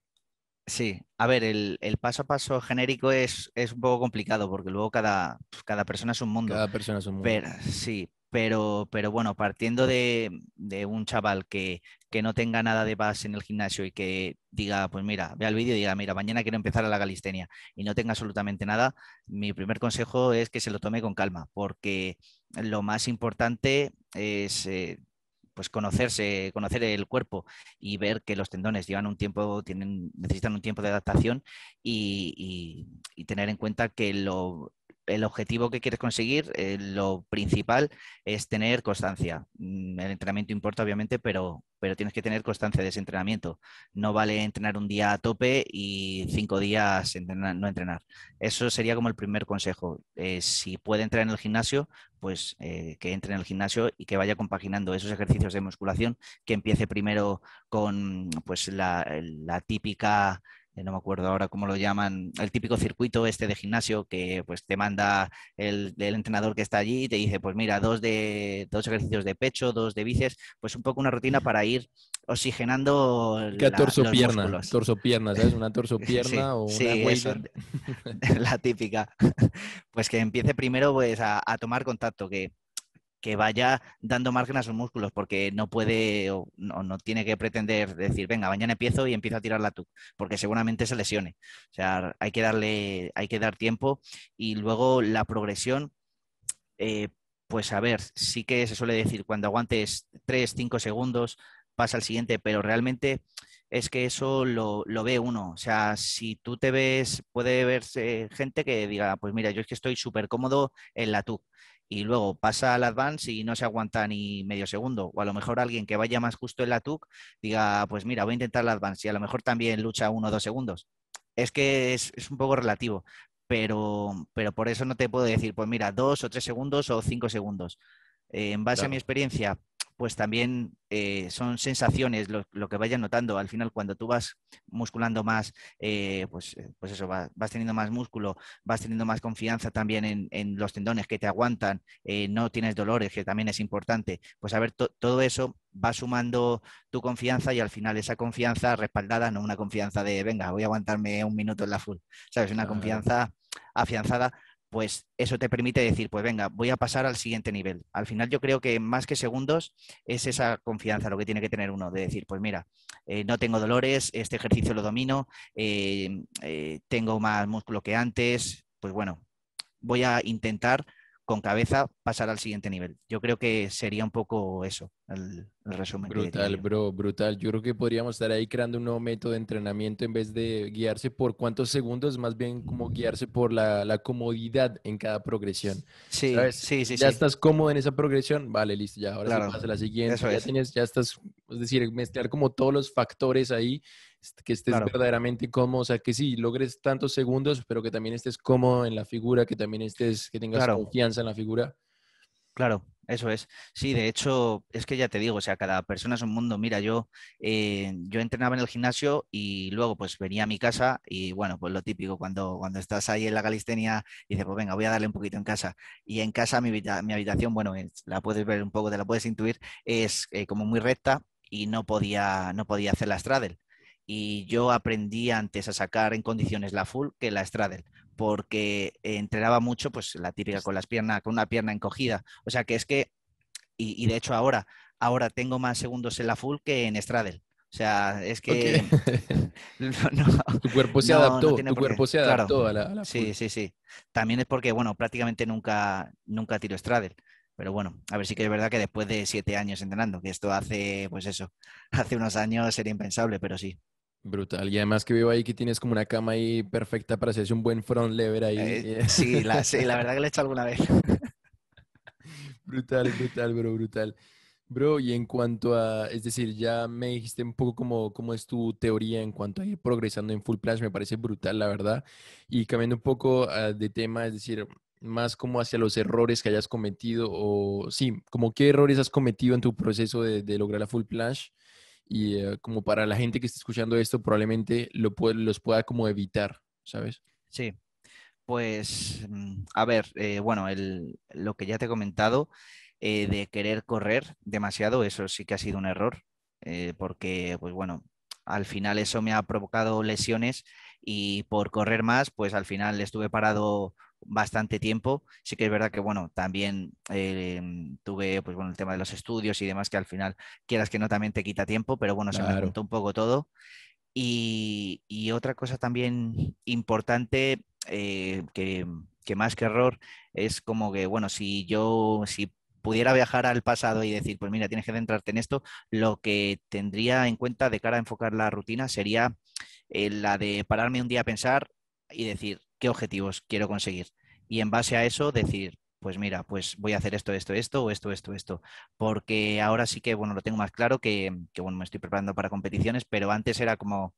Sí, a ver, el, paso a paso genérico es, un poco complicado porque luego cada, pues, cada persona es un mundo. Cada persona es un mundo. sí, pero, pero bueno, partiendo de, de un chaval que, que, no tenga nada de base en el gimnasio y que diga, pues mira, vea el vídeo y diga, mira, mañana quiero empezar a la galistenia y no tenga absolutamente nada, mi primer consejo es que se lo tome con calma, porque lo más importante es eh, pues conocerse, conocer el cuerpo y ver que los tendones llevan un tiempo, tienen, necesitan un tiempo de adaptación y, y tener en cuenta que lo, el objetivo que quieres conseguir, eh, lo principal es tener constancia. Mm, el entrenamiento importa, obviamente, pero, pero tienes que tener constancia de ese entrenamiento. No vale entrenar un día a tope y cinco días no entrenar. Eso sería como el primer consejo. Eh, si puede entrar en el gimnasio, pues eh, que entre en el gimnasio y que vaya compaginando esos ejercicios de musculación, que empiece primero con pues, la típica eh, no me acuerdo ahora cómo lo llaman, el típico circuito este de gimnasio que pues te manda el, entrenador que está allí y te dice, pues mira, dos, de, ejercicios de pecho, dos de bíceps, pues un poco una rutina para ir oxigenando la, torso pierna, torso pierna, ¿sabes? Una torso pierna o una la típica. Pues que empiece primero pues a, a tomar contacto, que que vaya dando margen a sus músculos, porque no puede o no, tiene que pretender decir, venga, mañana empiezo y empiezo a tirar la porque seguramente se lesione. O sea, hay que darle, hay que dar tiempo y luego la progresión. Eh, pues a ver, sí que se suele decir cuando aguantes tres, cinco segundos, pasa al siguiente, pero realmente es que eso lo, ve uno. O sea, si tú te ves, puede verse gente que diga, pues mira, yo es que estoy súper cómodo en la TUC. Y luego pasa al Advance y no se aguanta ni medio segundo. O a lo mejor alguien que vaya más justo en la TUC diga, pues mira, voy a intentar el Advance y a lo mejor también lucha uno o dos segundos. Es que es, un poco relativo, pero, por eso no te puedo decir, pues mira, dos o tres segundos o cinco segundos. Eh, en base a mi experiencia, pues también eh, son sensaciones lo, que vayas notando. Al final, cuando tú vas musculando más, eh, pues, eh, pues, eso, vas, teniendo más músculo, vas teniendo más confianza también en, los tendones que te aguantan, no tienes dolores, que también es importante. Pues a ver, todo eso va sumando tu confianza y al final esa confianza respaldada, no una confianza de, venga, voy a aguantarme un minuto en la full, ¿sabes? Una confianza afianzada pues eso te permite decir, pues venga, voy a pasar al siguiente nivel. Al final yo creo que más que segundos es esa confianza lo que tiene que tener uno, de decir, pues mira, eh, no tengo dolores, este ejercicio lo domino, eh, eh, tengo más músculo que antes, pues bueno, voy a intentar con cabeza pasar al siguiente nivel. Yo creo que sería un poco eso, el, resumen. Brutal, bro, brutal. Yo creo que podríamos estar ahí creando un nuevo método de entrenamiento en vez de guiarse por cuántos segundos, más bien como guiarse por la, comodidad en cada progresión. Sí, sí, sí. Ya estás cómodo en esa progresión, vale, listo, ya ahora pasas a la siguiente. tienes, ya estás, es decir, mezclar como todos los factores ahí este, que estés verdaderamente cómodo, o sea, que sí, logres tantos segundos, pero que también estés cómodo en la figura, que también estés, que tengas confianza en la figura. Claro, eso es. Sí, de hecho, es que ya te digo, o sea, cada persona es un mundo. Mira, yo, eh, yo entrenaba en el gimnasio y luego pues venía a mi casa y bueno, pues lo típico, cuando, cuando estás ahí en la calistenia, dices, pues venga, voy a darle un poquito en casa. Y en casa mi, mi habitación, bueno, la puedes ver un poco, te la puedes intuir, es eh, como muy recta y no podía, no podía hacer la straddle y yo aprendí antes a sacar en condiciones la full que la straddle porque entrenaba mucho pues la típica con las piernas con una pierna encogida o sea que es que y, de hecho ahora ahora tengo más segundos en la full que en straddle o sea, es que tu cuerpo se adaptó, tu cuerpo se adaptó a, la, a Sí, sí, sí. También es porque, bueno, prácticamente nunca, nunca tiro straddle. Pero bueno, a ver si sí que es verdad que después de siete años entrenando, que esto hace, pues eso, hace unos años sería impensable, pero sí. Brutal. Y además que veo ahí que tienes como una cama ahí perfecta para hacerse un buen front lever ahí. Eh, eh. sí, la, verdad que la he hecho alguna vez. brutal, brutal, bro, brutal. Bro, y en cuanto a, es decir, ya me dijiste un poco cómo, cómo es tu teoría en cuanto a ir progresando en full flash me parece brutal, la verdad. Y cambiando un poco ah, de tema, es decir, más como hacia los errores que hayas cometido o sí, como qué errores has cometido en tu proceso de, de lograr la full flash y eh, como para la gente que está escuchando esto, probablemente lo puede, los pueda como evitar, ¿sabes? Sí. Pues, mm, a ver, eh, bueno, el, lo que ya te he comentado eh, de querer correr demasiado, eso sí que ha sido un error, porque, pues bueno, al final eso me ha provocado lesiones y por correr más, pues al final estuve parado bastante tiempo. Sí que es verdad que, bueno, también eh, tuve, pues bueno, el tema de los estudios y demás, que al final, quieras que no, también te quita tiempo, pero bueno, se me juntó un poco todo. Y, otra cosa también importante, eh, que, más que error, es como que, bueno, si yo, si pudiera viajar al pasado y decir, pues mira, tienes que centrarte en esto, lo que tendría en cuenta de cara a enfocar la rutina sería eh, la de pararme un día a pensar y decir, qué objetivos quiero conseguir. Y en base a eso decir, pues mira, pues voy a hacer esto, esto, esto, o esto, esto, esto. Porque ahora sí que, bueno, lo tengo más claro que, bueno, me estoy preparando para competiciones, pero antes era como,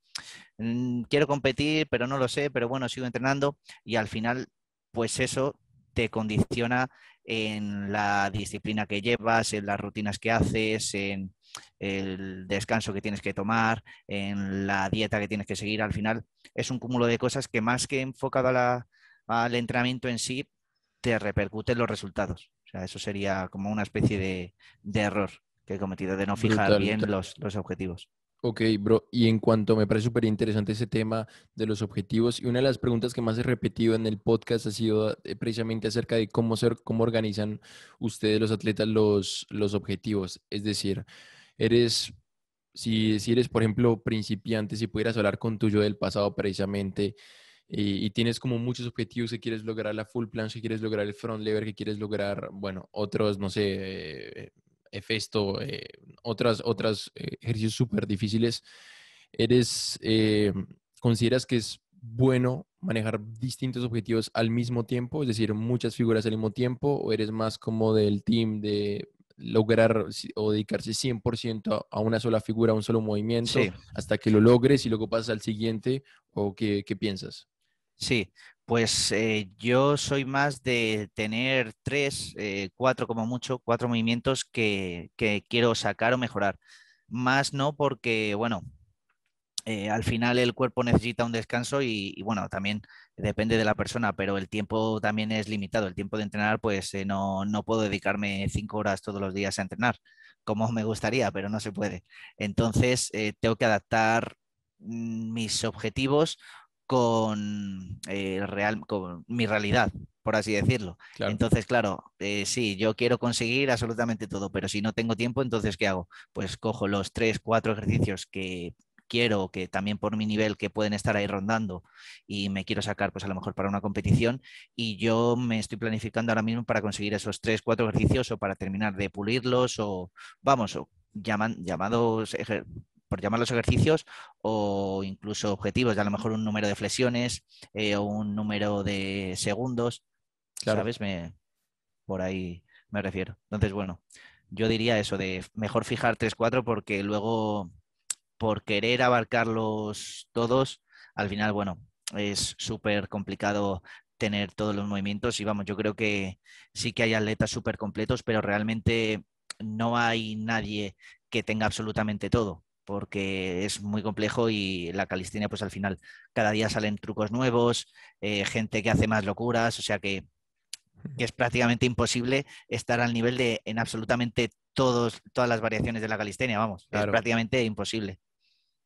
mm, quiero competir, pero no lo sé, pero bueno, sigo entrenando y al final, pues eso te condiciona en la disciplina que llevas, en las rutinas que haces, en, el descanso que tienes que tomar, en la dieta que tienes que seguir. Al final es un cúmulo de cosas que más que enfocado al entrenamiento en sí, te repercute en los resultados. O sea, eso sería como una especie de, error que he cometido, de no fijar bien Los, objetivos. Ok, bro. Y en cuanto me parece súper interesante ese tema de los objetivos, y una de las preguntas que más he repetido en el podcast ha sido eh, precisamente acerca de cómo, ser, cómo organizan ustedes los atletas los objetivos. Es decir, eres, si, eres, por ejemplo, principiante, si pudieras hablar con tu yo del pasado precisamente y, tienes como muchos objetivos que quieres lograr, la full plan, que quieres lograr el front lever, que quieres lograr, bueno, otros, no sé, eh, Efesto, eh, otras, otras eh, ejercicios súper difíciles, eres, consideras que es bueno manejar distintos objetivos al mismo tiempo, es decir, muchas figuras al mismo tiempo, o eres más como del team de lograr o dedicarse 100% a una sola figura, a un solo movimiento, hasta que lo logres y luego pasas al siguiente? ¿O qué, piensas? Sí, pues eh, yo soy más de tener tres, eh, cuatro como mucho, cuatro movimientos que, que quiero sacar o mejorar. Más no porque, bueno, eh, al final el cuerpo necesita un descanso y, bueno, también depende de la persona, pero el tiempo también es limitado. El tiempo de entrenar, pues eh, no, puedo dedicarme cinco horas todos los días a entrenar, como me gustaría, pero no se puede. Entonces, eh, tengo que adaptar mm, mis objetivos con, real, con mi realidad, por así decirlo. Entonces, claro, sí, yo quiero conseguir absolutamente todo, pero si no tengo tiempo, entonces, ¿qué hago? Pues cojo los tres, cuatro ejercicios que quiero, que también por mi nivel, que pueden estar ahí rondando y me quiero sacar, pues a lo mejor para una competición. Y yo me estoy planificando ahora mismo para conseguir esos tres, cuatro ejercicios o para terminar de pulirlos o, vamos, o llaman, llamados por llamar los ejercicios o incluso objetivos, de a lo mejor un número de flexiones eh, o un número de segundos, ¿sabes? Me, por ahí me refiero. Entonces, bueno, yo diría eso de mejor fijar 3-4 porque luego por querer abarcarlos todos, al final, bueno, es súper complicado tener todos los movimientos y vamos, yo creo que sí que hay atletas súper completos, pero realmente no hay nadie que tenga absolutamente todo porque es muy complejo y la calistenia pues al final cada día salen trucos nuevos, eh, gente que hace más locuras, o sea que, es prácticamente imposible estar al nivel de en absolutamente todos, todas las variaciones de la calistenia, vamos, es prácticamente imposible.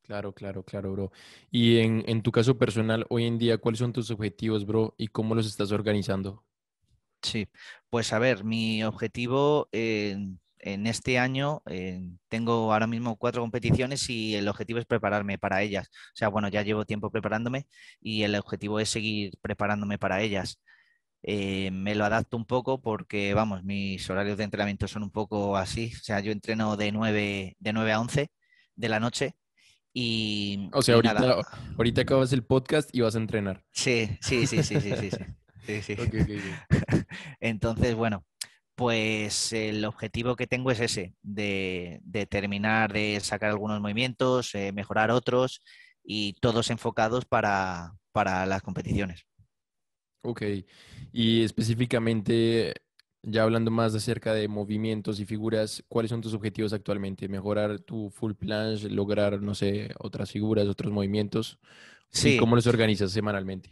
Claro, claro, claro, bro. Y en, tu caso personal, hoy en día, ¿cuáles son tus objetivos, bro? ¿Y cómo los estás organizando? Sí, pues a ver, mi objetivo en este año, tengo ahora mismo cuatro competiciones y el objetivo es prepararme para ellas. O sea, bueno, ya llevo tiempo preparándome y el objetivo es seguir preparándome para ellas. Eh, me lo adapto un poco porque, vamos, mis horarios de entrenamiento son un poco así. O sea, yo entreno de 9, de 9 a 11 de la noche o sea, ahorita, acabas el podcast y vas a entrenar. Sí, sí, sí, sí, sí, sí. Entonces, bueno, pues el objetivo que tengo es ese, de, terminar de sacar algunos movimientos, eh, mejorar otros y todos enfocados para, para las competiciones. Ok, y específicamente ya hablando más acerca de movimientos y figuras, ¿cuáles son tus objetivos actualmente? ¿Mejorar tu full planche, lograr, no sé, otras figuras, otros movimientos? Sí. ¿Cómo los organizas semanalmente?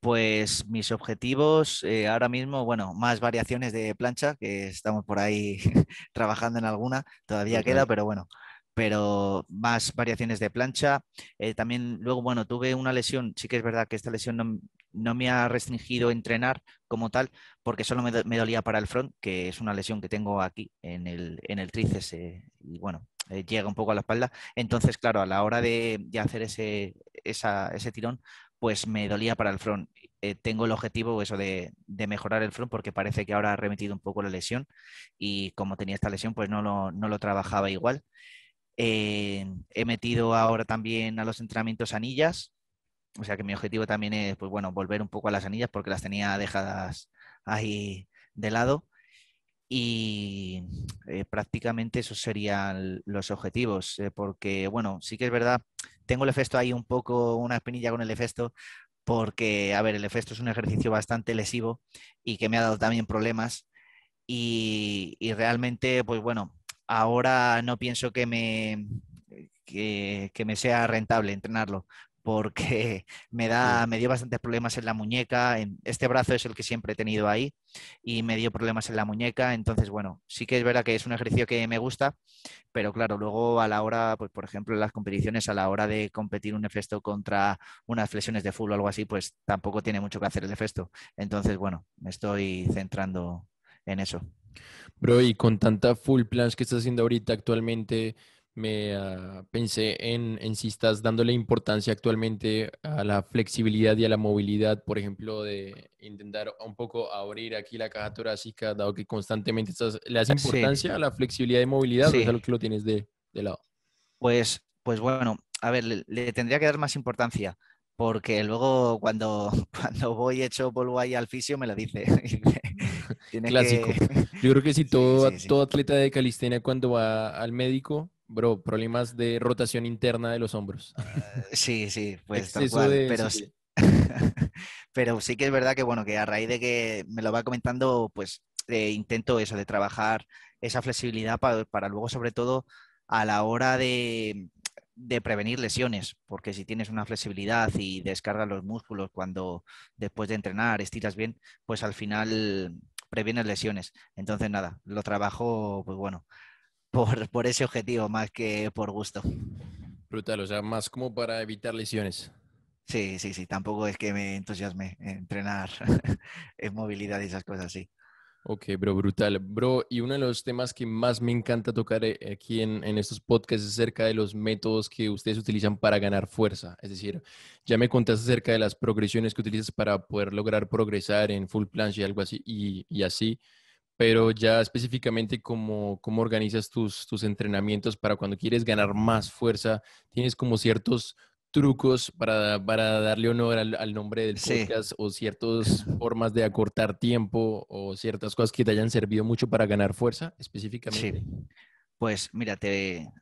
Pues mis objetivos eh, ahora mismo, bueno, más variaciones de plancha, que estamos por ahí trabajando en alguna, todavía queda, pero bueno, pero más variaciones de plancha. Eh, también luego, bueno, tuve una lesión, sí que es verdad que esta lesión no, no me ha restringido entrenar como tal, porque solo me, dolía para el front, que es una lesión que tengo aquí en el, en el tríceps, eh, y bueno, eh, llega un poco a la espalda. Entonces, claro, a la hora de, hacer ese, ese tirón, pues me dolía para el front. Eh, tengo el objetivo eso de, mejorar el front porque parece que ahora ha remitido un poco la lesión y como tenía esta lesión pues no lo, no lo trabajaba igual. he metido ahora también a los entrenamientos anillas o sea que mi objetivo también es, pues bueno, volver un poco a las anillas porque las tenía dejadas ahí de lado. Y eh, prácticamente esos serían los objetivos, eh, porque bueno, sí que es verdad, tengo el efecto ahí un poco, una espinilla con el efecto, porque, a ver, el efecto es un ejercicio bastante lesivo y que me ha dado también problemas. Y, realmente, pues bueno, ahora no pienso que me sea rentable entrenarlo, porque me, da, me dio bastantes problemas en la muñeca. Este brazo es el que siempre he tenido ahí y me dio problemas en la muñeca. Entonces, bueno, sí que es verdad que es un ejercicio que me gusta, pero claro, luego a la hora, pues por ejemplo, en las competiciones, a la hora de competir un efesto contra unas flexiones de full o algo así, pues tampoco tiene mucho que hacer el efesto. Entonces, bueno, me estoy centrando en eso. Bro, y con tanta full plans que estás haciendo ahorita actualmente, me ah, pensé en, si estás dándole importancia actualmente a la flexibilidad y a la movilidad, por ejemplo, de intentar un poco abrir aquí la caja torácica, dado que constantemente estás, le das importancia a la flexibilidad y movilidad, o es algo que lo tienes de, lado. Pues, pues bueno, a ver, le, tendría que dar más importancia. Porque luego cuando, cuando voy hecho polvo ahí al fisio me la dice. Clásico. Yo creo que si todo, todo atleta de calistenia cuando va al médico Bro, problemas de rotación interna de los hombros. Ah, sí, sí, pues tal cual. pero, sí. pero sí que es verdad que, bueno, que a raíz de que me lo va comentando, pues eh, intento eso, de trabajar esa flexibilidad para, luego, sobre todo, a la hora de, de prevenir lesiones, porque si tienes una flexibilidad y descargas los músculos cuando después de entrenar estiras bien, pues al final previenes lesiones. Entonces, nada, lo trabajo, pues bueno, por, por ese objetivo más que por gusto. Brutal, o sea, más como para evitar lesiones. Sí, sí, sí, tampoco es que me entusiasme entrenar en movilidad y esas cosas, así Ok, bro, brutal. Bro, y uno de los temas que más me encanta tocar eh, aquí en, en, estos podcasts es acerca de los métodos que ustedes utilizan para ganar fuerza. Es decir, ya me contaste acerca de las progresiones que utilizas para poder lograr progresar en full planche y algo así, y, y así pero ya específicamente cómo, cómo organizas tus, tus entrenamientos para cuando quieres ganar más fuerza, tienes como ciertos trucos para, darle honor al, nombre del podcast o ciertas formas de acortar tiempo o ciertas cosas que te hayan servido mucho para ganar fuerza específicamente. Sí. Pues mira,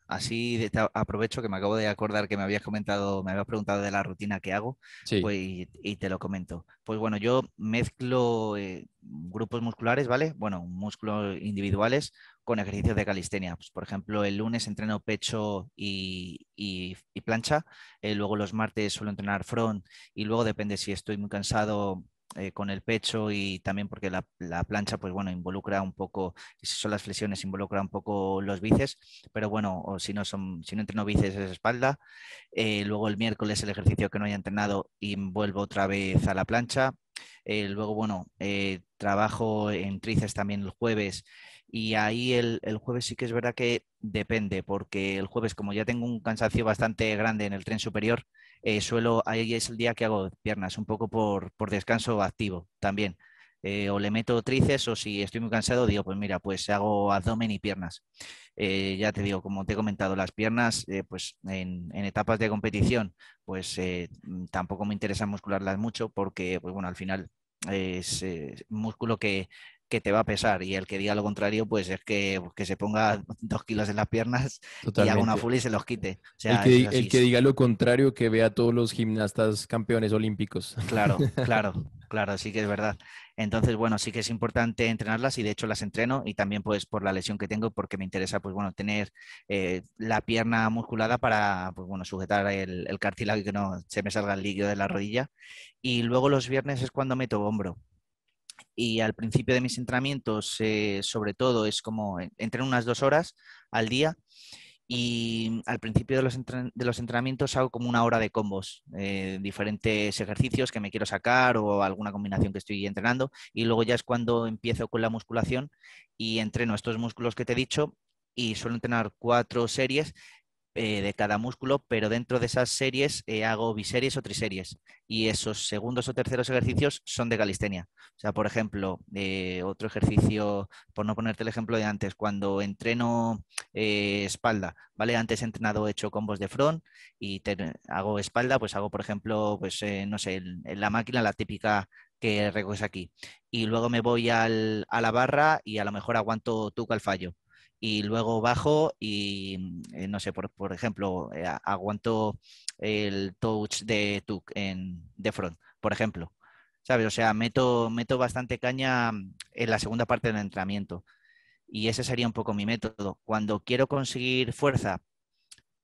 así aprovecho que me acabo de acordar que me habías comentado, me habías preguntado de la rutina que hago pues, y, te lo comento. Pues bueno, yo mezclo eh, grupos musculares, ¿vale? Bueno, músculos individuales con ejercicios de calistenia. Pues, por ejemplo, el lunes entreno pecho y, plancha, eh, luego los martes suelo entrenar front y luego depende si estoy muy cansado eh, con el pecho y también porque la, plancha, pues bueno, involucra un poco, si son las flexiones, involucra un poco los bíceps, pero bueno, si no son, si no entreno bíceps es espalda. Eh, luego el miércoles el ejercicio que no haya entrenado y vuelvo otra vez a la plancha. Eh, luego, bueno, trabajo en trices también el jueves y ahí el, el, jueves sí que es verdad que depende, porque el jueves como ya tengo un cansancio bastante grande en el tren superior, eh, suelo, ahí es el día que hago piernas, un poco por, descanso activo también. Eh, o le meto trices o si estoy muy cansado digo, pues mira, pues hago abdomen y piernas. Eh, ya te digo, como te he comentado, las piernas, pues en, etapas de competición, pues mm, tampoco me interesa muscularlas mucho porque, pues bueno, al final es músculo que que te va a pesar. Y el que diga lo contrario, pues es que, pues, se ponga dos kilos en las piernas y haga una full y se los quite. el, que, diga lo contrario, que vea a todos los gimnastas campeones olímpicos. Claro, claro, claro, sí que es verdad. Entonces, bueno, sí que es importante entrenarlas y de hecho las entreno y también pues por la lesión que tengo, porque me interesa pues bueno, tener eh, la pierna musculada para pues bueno, sujetar el, el cartílago y que no se me salga el líquido de la rodilla. Y luego los viernes es cuando meto hombro y al principio de mis entrenamientos, eh, sobre todo, es como entreno unas dos horas al día y al principio de los, entrenamientos hago como una hora de combos, eh, diferentes ejercicios que me quiero sacar o alguna combinación que estoy entrenando y luego ya es cuando empiezo con la musculación y entreno estos músculos que te he dicho y suelo entrenar cuatro series eh, de cada músculo, pero dentro de esas series eh, hago biseries o triseries. Y esos segundos o terceros ejercicios son de calistenia. O sea, por ejemplo, eh, otro ejercicio, por no ponerte el ejemplo de antes, cuando entreno espalda, ¿vale? Antes he entrenado, he hecho combos de front y hago espalda, pues hago, por ejemplo, pues no sé, la máquina, la típica que recoges aquí. Y luego me voy al, a la barra y a lo mejor aguanto tu al fallo y luego bajo y, mm, eh, no sé, por, ejemplo, eh, aguanto el touch de Tuk en de front, por ejemplo. ¿Sabes? O sea, meto, meto bastante caña mm, en la segunda parte del entrenamiento. Y ese sería un poco mi método. Cuando quiero conseguir fuerza,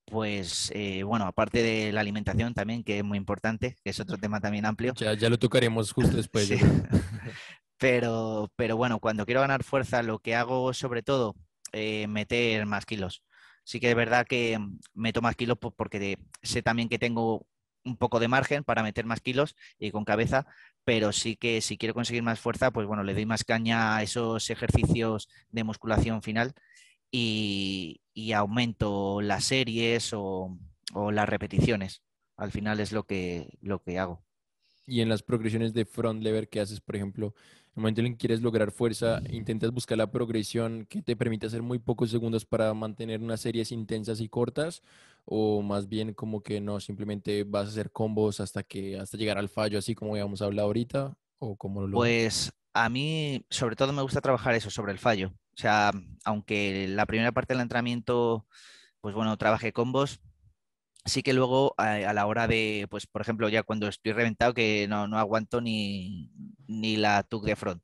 pues eh, bueno, aparte de la alimentación también, que es muy importante, que es otro tema también amplio. Ya, ya lo tocaremos justo después. pero, pero bueno, cuando quiero ganar fuerza, lo que hago sobre todo eh, meter más kilos. Sí que es verdad que mm, meto más kilos porque sé también que tengo un poco de margen para meter más kilos y con cabeza, pero sí que si quiero conseguir más fuerza, pues bueno, le doy más caña a esos ejercicios de musculación final y, aumento las series o, o, las repeticiones. Al final es lo que, lo que hago y en las progresiones de front lever que haces, por ejemplo, en el momento en que quieres lograr fuerza, intentas buscar la progresión que te permite hacer muy pocos segundos para mantener unas series intensas y cortas, o más bien como que no, simplemente vas a hacer combos hasta que hasta llegar al fallo, así como habíamos hablado ahorita, o como lo Pues a mí sobre todo me gusta trabajar eso sobre el fallo. O sea, aunque la primera parte del entrenamiento pues bueno, trabajé combos, sí que luego a, la hora de, pues por ejemplo, ya cuando estoy reventado que no, no aguanto ni, la TUC de front,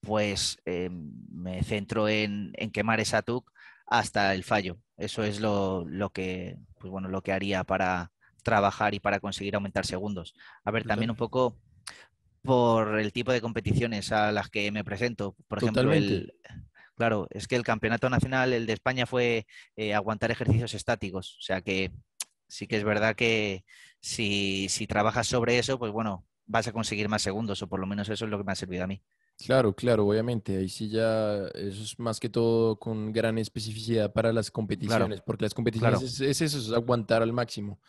pues eh, me centro en, en, quemar esa TUC hasta el fallo. Eso es lo, que, pues, bueno, lo que haría para trabajar y para conseguir aumentar segundos. A ver, también un poco por el tipo de competiciones a las que me presento. Por ejemplo, claro, es que el campeonato nacional, el de España, fue eh, aguantar ejercicios estáticos. O sea que Sí que es verdad que si, si trabajas sobre eso, pues bueno, vas a conseguir más segundos, o por lo menos eso es lo que me ha servido a mí. Claro, claro, obviamente. Ahí sí ya, eso es más que todo con gran especificidad para las competiciones, porque las competiciones es, eso, es aguantar al máximo.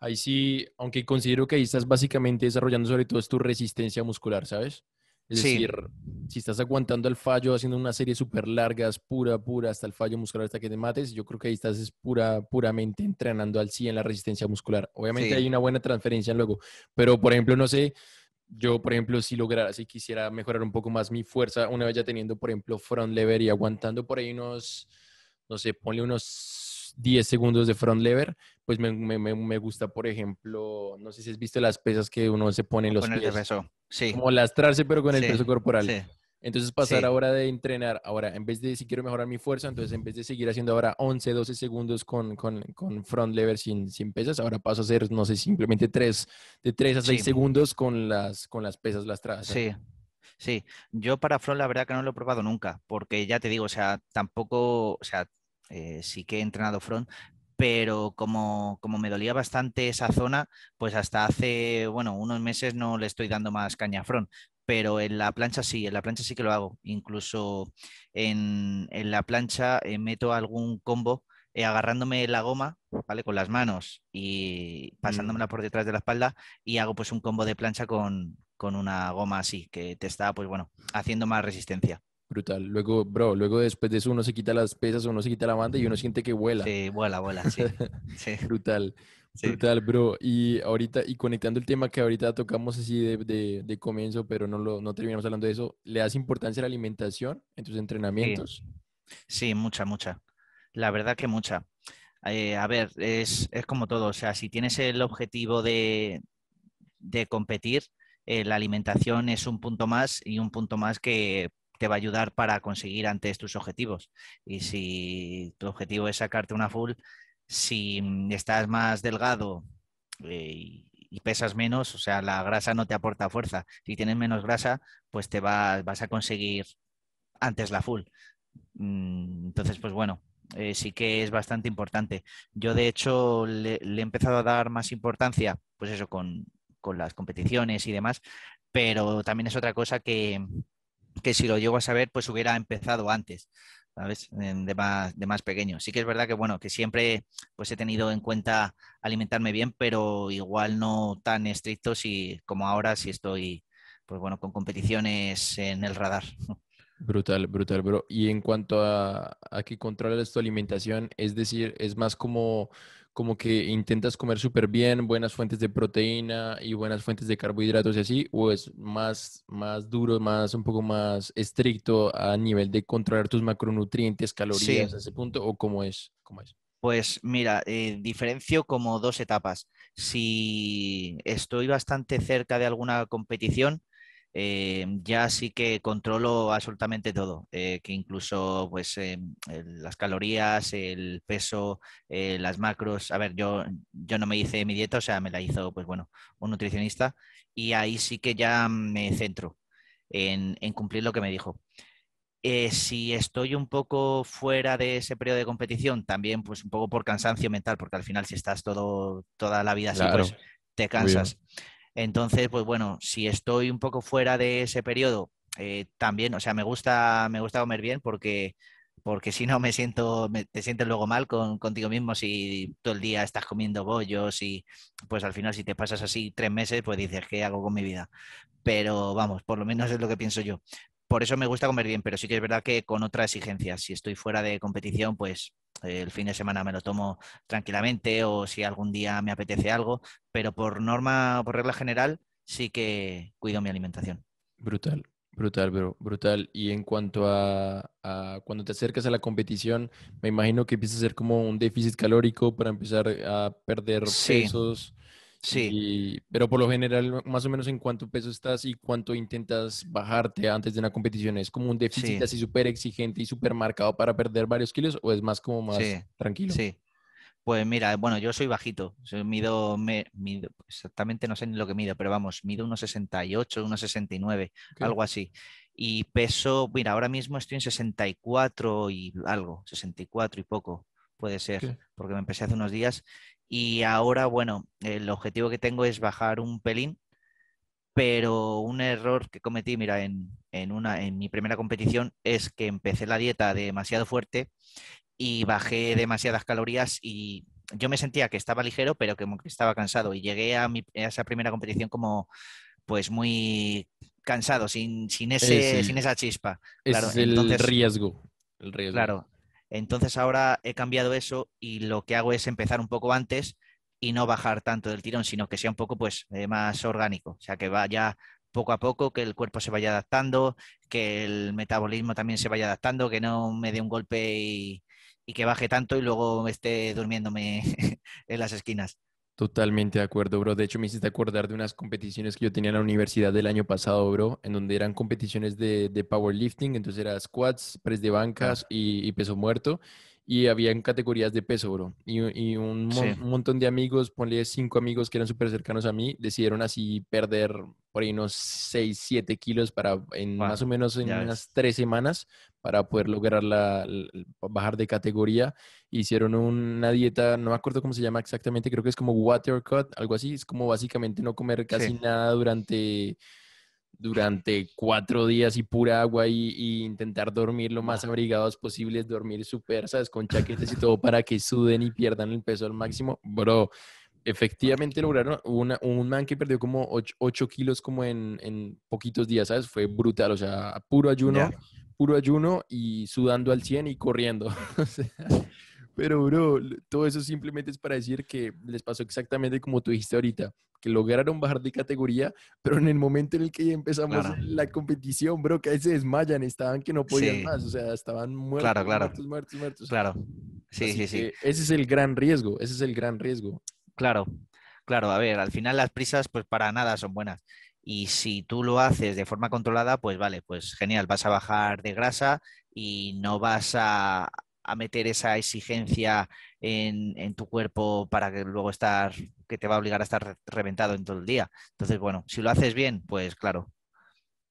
Ahí sí, aunque considero que ahí estás básicamente desarrollando sobre todo es tu resistencia muscular, ¿sabes? Es decir, si estás aguantando el fallo haciendo una serie súper largas, pura, pura, hasta el fallo muscular, hasta que te mates, yo creo que ahí estás es pura, puramente entrenando al sí en la resistencia muscular. Obviamente hay una buena transferencia luego, pero por ejemplo, no sé, yo por ejemplo, si lograra, si quisiera mejorar un poco más mi fuerza, una vez ya teniendo, por ejemplo, front lever y aguantando por ahí unos, no sé, ponle unos 10 segundos de front lever, pues me, gusta, por ejemplo, no sé si has visto las pesas que uno se pone en los con El peso. Sí. Como lastrarse, pero con el peso corporal. Sí. Entonces pasar ahora de entrenar, ahora en vez de si quiero mejorar mi fuerza, entonces en vez de seguir haciendo ahora 11, 12 segundos con, con, front lever sin, sin, pesas, ahora paso a hacer, no sé, simplemente 3, de 3 a 6 segundos con las, con las pesas lastradas. Sí, sí. Yo para front la verdad que no lo he probado nunca, porque ya te digo, o sea, tampoco, o sea, eh, sí que he entrenado front, pero como, como, me dolía bastante esa zona, pues hasta hace, bueno, unos meses no le estoy dando más caña front, pero en la plancha sí, en la plancha sí que lo hago. Incluso en, en la plancha eh, meto algún combo eh, agarrándome la goma, ¿vale? Con las manos y mm. pasándomela por detrás de la espalda y hago pues un combo de plancha con, con una goma así, que te está, pues bueno, haciendo más resistencia. Brutal. Luego, bro, luego después de eso uno se quita las pesas, uno se quita la banda y uno siente que vuela. Sí, vuela, vuela, Brutal. Brutal, bro. Y ahorita, y conectando el tema que ahorita tocamos así de, comienzo, pero no, lo, terminamos hablando de eso, ¿le das importancia a la alimentación en tus entrenamientos? Sí, mucha, mucha. La verdad que mucha. Eh, a ver, es, como todo. O sea, si tienes el objetivo de, competir, eh, la alimentación es un punto más y un punto más que te va a ayudar para conseguir antes tus objetivos. Y si tu objetivo es sacarte una full, si mm, estás más delgado eh, y pesas menos, o sea, la grasa no te aporta fuerza. Si tienes menos grasa, pues te vas a conseguir antes la full. Mm, entonces, pues bueno, eh, sí que es bastante importante. Yo, de hecho, le, he empezado a dar más importancia, pues eso, con, las competiciones y demás, pero también es otra cosa que, que si lo llego a saber, pues hubiera empezado antes. ¿sabes? De más, de pequeño. Sí que es verdad que, bueno, que siempre pues he tenido en cuenta alimentarme bien, pero igual no tan estricto si, como ahora, si estoy, pues bueno, con competiciones en el radar. Brutal, brutal, bro. Y en cuanto a, que controles tu alimentación, es decir, es más como como que intentas comer súper bien, buenas fuentes de proteína y buenas fuentes de carbohidratos y así, o es más, más duro, más un poco más estricto a nivel de controlar tus macronutrientes, calorías a ese punto, o cómo es, cómo es? Pues mira, eh, diferencio como dos etapas. Si estoy bastante cerca de alguna competición, eh, ya sí que controlo absolutamente todo, eh, que incluso pues eh, las calorías, el peso, las macros. A ver, yo, yo no me hice mi dieta, o sea, me la hizo pues bueno, un nutricionista y ahí sí que ya me centro en, cumplir lo que me dijo. si estoy un poco fuera de ese periodo de competición, también pues un poco por cansancio mental, porque al final si estás todo, toda la vida así, pues te cansas. Entonces, pues bueno, si estoy un poco fuera de ese periodo, eh, también, o sea, me gusta, me gusta comer bien porque, porque si no me siento, me, te sientes luego mal contigo mismo si todo el día estás comiendo bollos y pues al final si te pasas así tres meses, pues dices, ¿qué hago con mi vida? Pero vamos, por lo menos es lo que pienso yo por eso me gusta comer bien, pero sí que es verdad que con otra exigencia. Si estoy fuera de competición, pues eh, el fin de semana me lo tomo tranquilamente o si algún día me apetece algo, pero por norma, por regla general, sí que cuido mi alimentación. Brutal, brutal, bro, brutal. Y en cuanto a, cuando te acercas a la competición, me imagino que empieza a ser como un déficit calórico para empezar a perder pesos. Sí. pero por lo general, más o menos en cuánto peso estás y cuánto intentas bajarte antes de una competición. ¿Es como un déficit así súper exigente y súper marcado para perder varios kilos o es más como más tranquilo? Sí. Pues mira, bueno, yo soy bajito, mido, me, mido, exactamente no sé ni lo que mido, pero vamos, mido unos 68, unos 69, algo así. Y peso, mira, ahora mismo estoy en 64 y algo, 64 y poco, puede ser, porque me empecé hace unos días y ahora, bueno, el objetivo que tengo es bajar un pelín, pero un error que cometí, mira, en, una, en mi primera competición es que empecé la dieta demasiado fuerte y bajé demasiadas calorías y yo me sentía que estaba ligero, pero que estaba cansado. Y llegué a, esa primera competición como pues muy cansado, sin, sin, ese, sin esa chispa. es riesgo. El riesgo. Claro, entonces ahora he cambiado eso y lo que hago es empezar un poco antes y no bajar tanto del tirón, sino que sea un poco pues, eh, más orgánico, o sea, que vaya poco a poco, que el cuerpo se vaya adaptando, que el metabolismo también se vaya adaptando, que no me dé un golpe y, y que baje tanto y luego esté durmiéndome en las esquinas. Totalmente de acuerdo, bro. De hecho, me hiciste acordar de unas competiciones que yo tenía en la universidad del año pasado, bro, en donde eran competiciones de, de powerlifting, entonces era squats, press de bancas y, peso muerto y habían categorías de peso, bro. Y, un, montón de amigos, ponle cinco amigos que eran súper cercanos a mí, decidieron así perder por ahí unos 6, 7 kilos para en más o menos en unas 3 semanas para poder lograr la, bajar de categoría. Hicieron una dieta, no me acuerdo cómo se llama exactamente, creo que es como water cut, algo así, es como básicamente no comer casi nada durante durante cuatro días y pura agua y, intentar dormir lo más abrigados posibles, dormir súper, ¿sabes? Con chaquetes y todo para que suden y pierdan el peso al máximo. Bro, efectivamente lograron un man que perdió como 8, kilos como en, en, poquitos días, ¿sabes? Fue brutal, o sea, puro ayuno, puro ayuno y sudando al 100 y corriendo. pero, bro, todo eso simplemente es para decir que les pasó exactamente como tú dijiste ahorita, que lograron bajar de categoría, pero en el momento en el que empezamos la competición, bro, que ahí se desmayan, estaban que no podían más, o sea, estaban muertos, claro, claro. muertos, muertos, Claro. Sí, sí, sí. Ese es el gran riesgo, ese es el gran riesgo. Claro, claro, a ver, al final las prisas pues para nada son buenas. Y si tú lo haces de forma controlada, pues vale, pues genial, vas a bajar de grasa y no vas a, meter esa exigencia en, tu cuerpo para que luego estar, que te va a obligar a estar reventado en todo el día. Entonces, bueno, si lo haces bien, pues claro,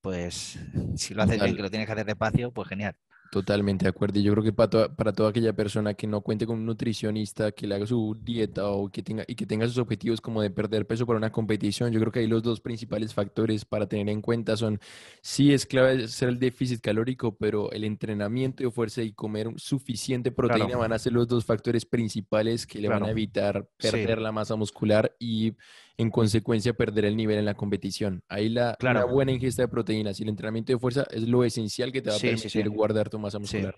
pues si lo haces bien, que lo tienes que hacer despacio, pues genial. Totalmente de acuerdo. Y yo creo que para toda, para toda aquella persona que no cuente con un nutricionista, que le haga su dieta o que tenga, y que tenga sus objetivos como de perder peso para una competición, yo creo que ahí los dos principales factores para tener en cuenta son, sí es clave ser el déficit calórico, pero el entrenamiento de fuerza y comer suficiente proteína van a ser los dos factores principales que le van a evitar perder la masa muscular y en consecuencia perder el nivel en la competición. Ahí la buena ingesta de proteínas y el entrenamiento de fuerza es lo esencial que te va a permitir guardar tu masa muscular.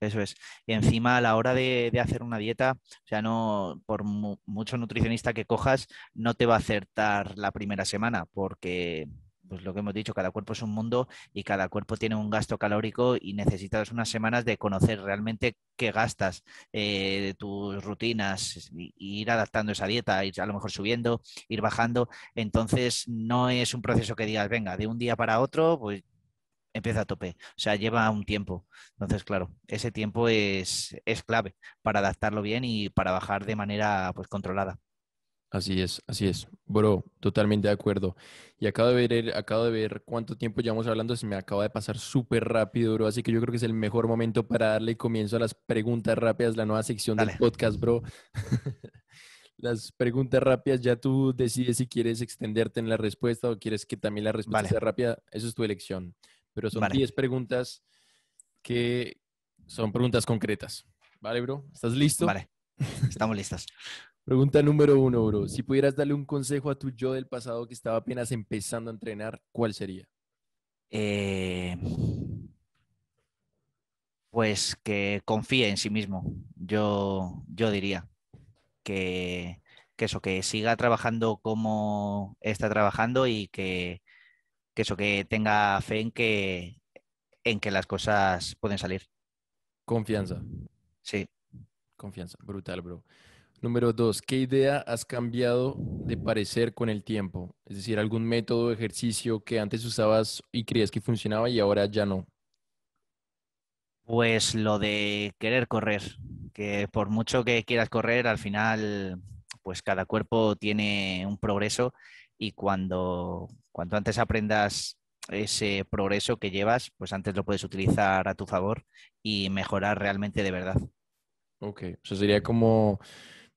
Eso es. Y encima a la hora de, hacer una dieta, o sea, no, por mucho nutricionista que cojas, no te va a acertar la primera semana, porque pues lo que hemos dicho, cada cuerpo es un mundo y cada cuerpo tiene un gasto calórico y necesitas unas semanas de conocer realmente qué gastas de eh, tus rutinas, ir adaptando esa dieta, ir a lo mejor subiendo, ir bajando. Entonces, no es un proceso que digas, venga, de un día para otro, pues empieza a tope. O sea, lleva un tiempo. Entonces, claro, ese tiempo es, es clave para adaptarlo bien y para bajar de manera pues, controlada. Así es, así es. Bro, totalmente de acuerdo. Y acabo de ver, acabo de ver cuánto tiempo llevamos hablando, se me acaba de pasar súper rápido, bro. Así que yo creo que es el mejor momento para darle comienzo a las preguntas rápidas, la nueva sección del podcast, bro. las preguntas rápidas, ya tú decides si quieres extenderte en la respuesta o quieres que también la respuesta sea rápida. Eso es tu elección. Pero son 10 preguntas que son preguntas concretas. ¿Vale, bro? ¿Estás listo? Vale. Estamos listos. Pregunta número uno, bro. Si pudieras darle un consejo a tu yo del pasado que estaba apenas empezando a entrenar, ¿cuál sería? Eh, pues que confíe en sí mismo, yo, yo diría. Que, eso, que siga trabajando como está trabajando y que, eso, que tenga fe en que, en que las cosas pueden salir. Confianza. Sí. Confianza. Brutal, bro. Número dos, ¿qué idea has cambiado de parecer con el tiempo? Es decir, algún método, o ejercicio que antes usabas y creías que funcionaba y ahora ya no. Pues lo de querer correr, que por mucho que quieras correr, al final, pues cada cuerpo tiene un progreso y cuando, cuanto antes aprendas ese progreso que llevas, pues antes lo puedes utilizar a tu favor y mejorar realmente de verdad. Ok, eso sería como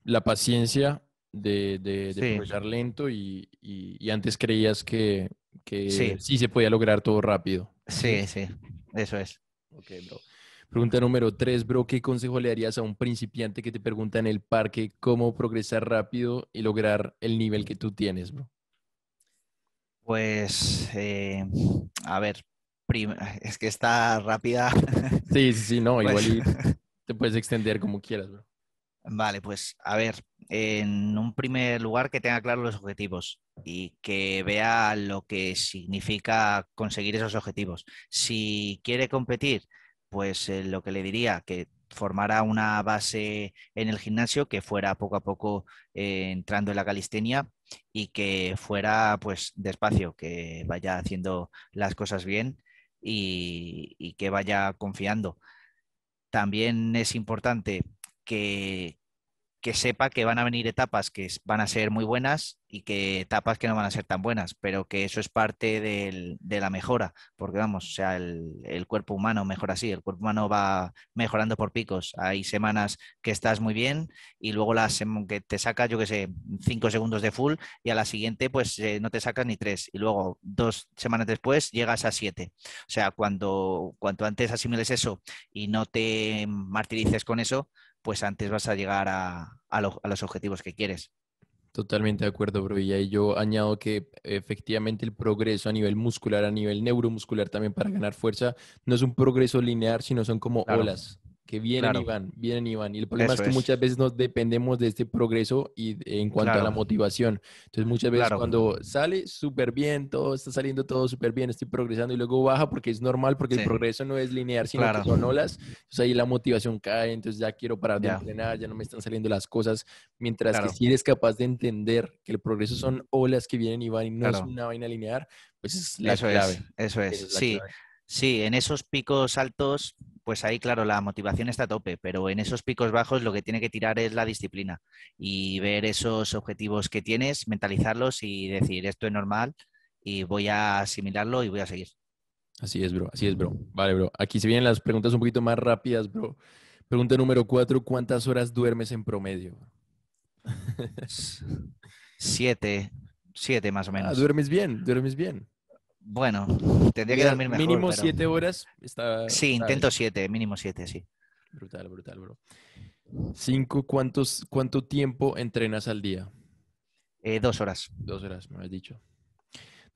la paciencia de, de, lento y, antes creías que, que sí. se podía lograr todo rápido. Sí, sí, eso es. Pregunta número tres, bro, ¿qué consejo le darías a un principiante que te pregunta en el parque cómo progresar rápido y lograr el nivel que tú tienes, bro? Pues, eh, a ver, es que está rápida. Sí, sí, no, pues igual te puedes extender como quieras, bro. Vale, pues a ver, en un primer lugar que tenga claro los objetivos y que vea lo que significa conseguir esos objetivos. Si quiere competir, pues eh, lo que le diría, que formara una base en el gimnasio, que fuera poco a poco eh, entrando en la calistenia y que fuera pues despacio, que vaya haciendo las cosas bien y, y que vaya confiando. También es importante que, sepa que van a venir etapas que van a ser muy buenas y que etapas que no van a ser tan buenas, pero que eso es parte de la mejora, porque vamos, o sea, el, cuerpo humano mejora así, el cuerpo humano va mejorando por picos. Hay semanas que estás muy bien y luego las que te sacas, yo que sé, cinco segundos de full y a la siguiente pues eh, no te sacas ni tres y luego dos semanas después llegas a siete. O sea, cuando cuanto antes asimiles eso y no te martirices con eso, pues antes vas a llegar a, los objetivos que quieres. Totalmente de acuerdo, bro. Y yo añado que efectivamente el progreso a nivel muscular, a nivel neuromuscular también para ganar fuerza, no es un progreso lineal, sino son como olas que vienen y van, vienen y van. Y el problema es que muchas veces nos dependemos de este progreso y en cuanto a la motivación. Entonces muchas veces cuando sale súper bien, todo está saliendo todo súper bien, estoy progresando y luego baja porque es normal, porque el progreso no es lineal, sino que son olas. Entonces ahí la motivación cae, entonces ya quiero parar de entrenar, ya no me están saliendo las cosas. Mientras que si eres capaz de entender que el progreso son olas que vienen y van y no es una vaina lineal, pues es la eso clave. Es, eso es, eso es sí. Sí, en esos picos altos, pues ahí, claro, la motivación está a tope, pero en esos picos bajos lo que tiene que tirar es la disciplina y ver esos objetivos que tienes, mentalizarlos y decir, esto es normal y voy a asimilarlo y voy a seguir. Así es, bro, así es, bro. Vale, bro. Aquí se vienen las preguntas un poquito más rápidas, bro. Pregunta número cuatro, ¿cuántas horas duermes en promedio? siete, siete más o ah, menos. Ah, duermes bien, duermes bien. Bueno, tendría que dormir mejor. Mínimo siete horas. sí, intento siete, mínimo siete, sí. Brutal, brutal, bro. Cinco, ¿cuántos, ¿cuánto tiempo entrenas al día? Eh, dos horas. Dos horas, me has dicho.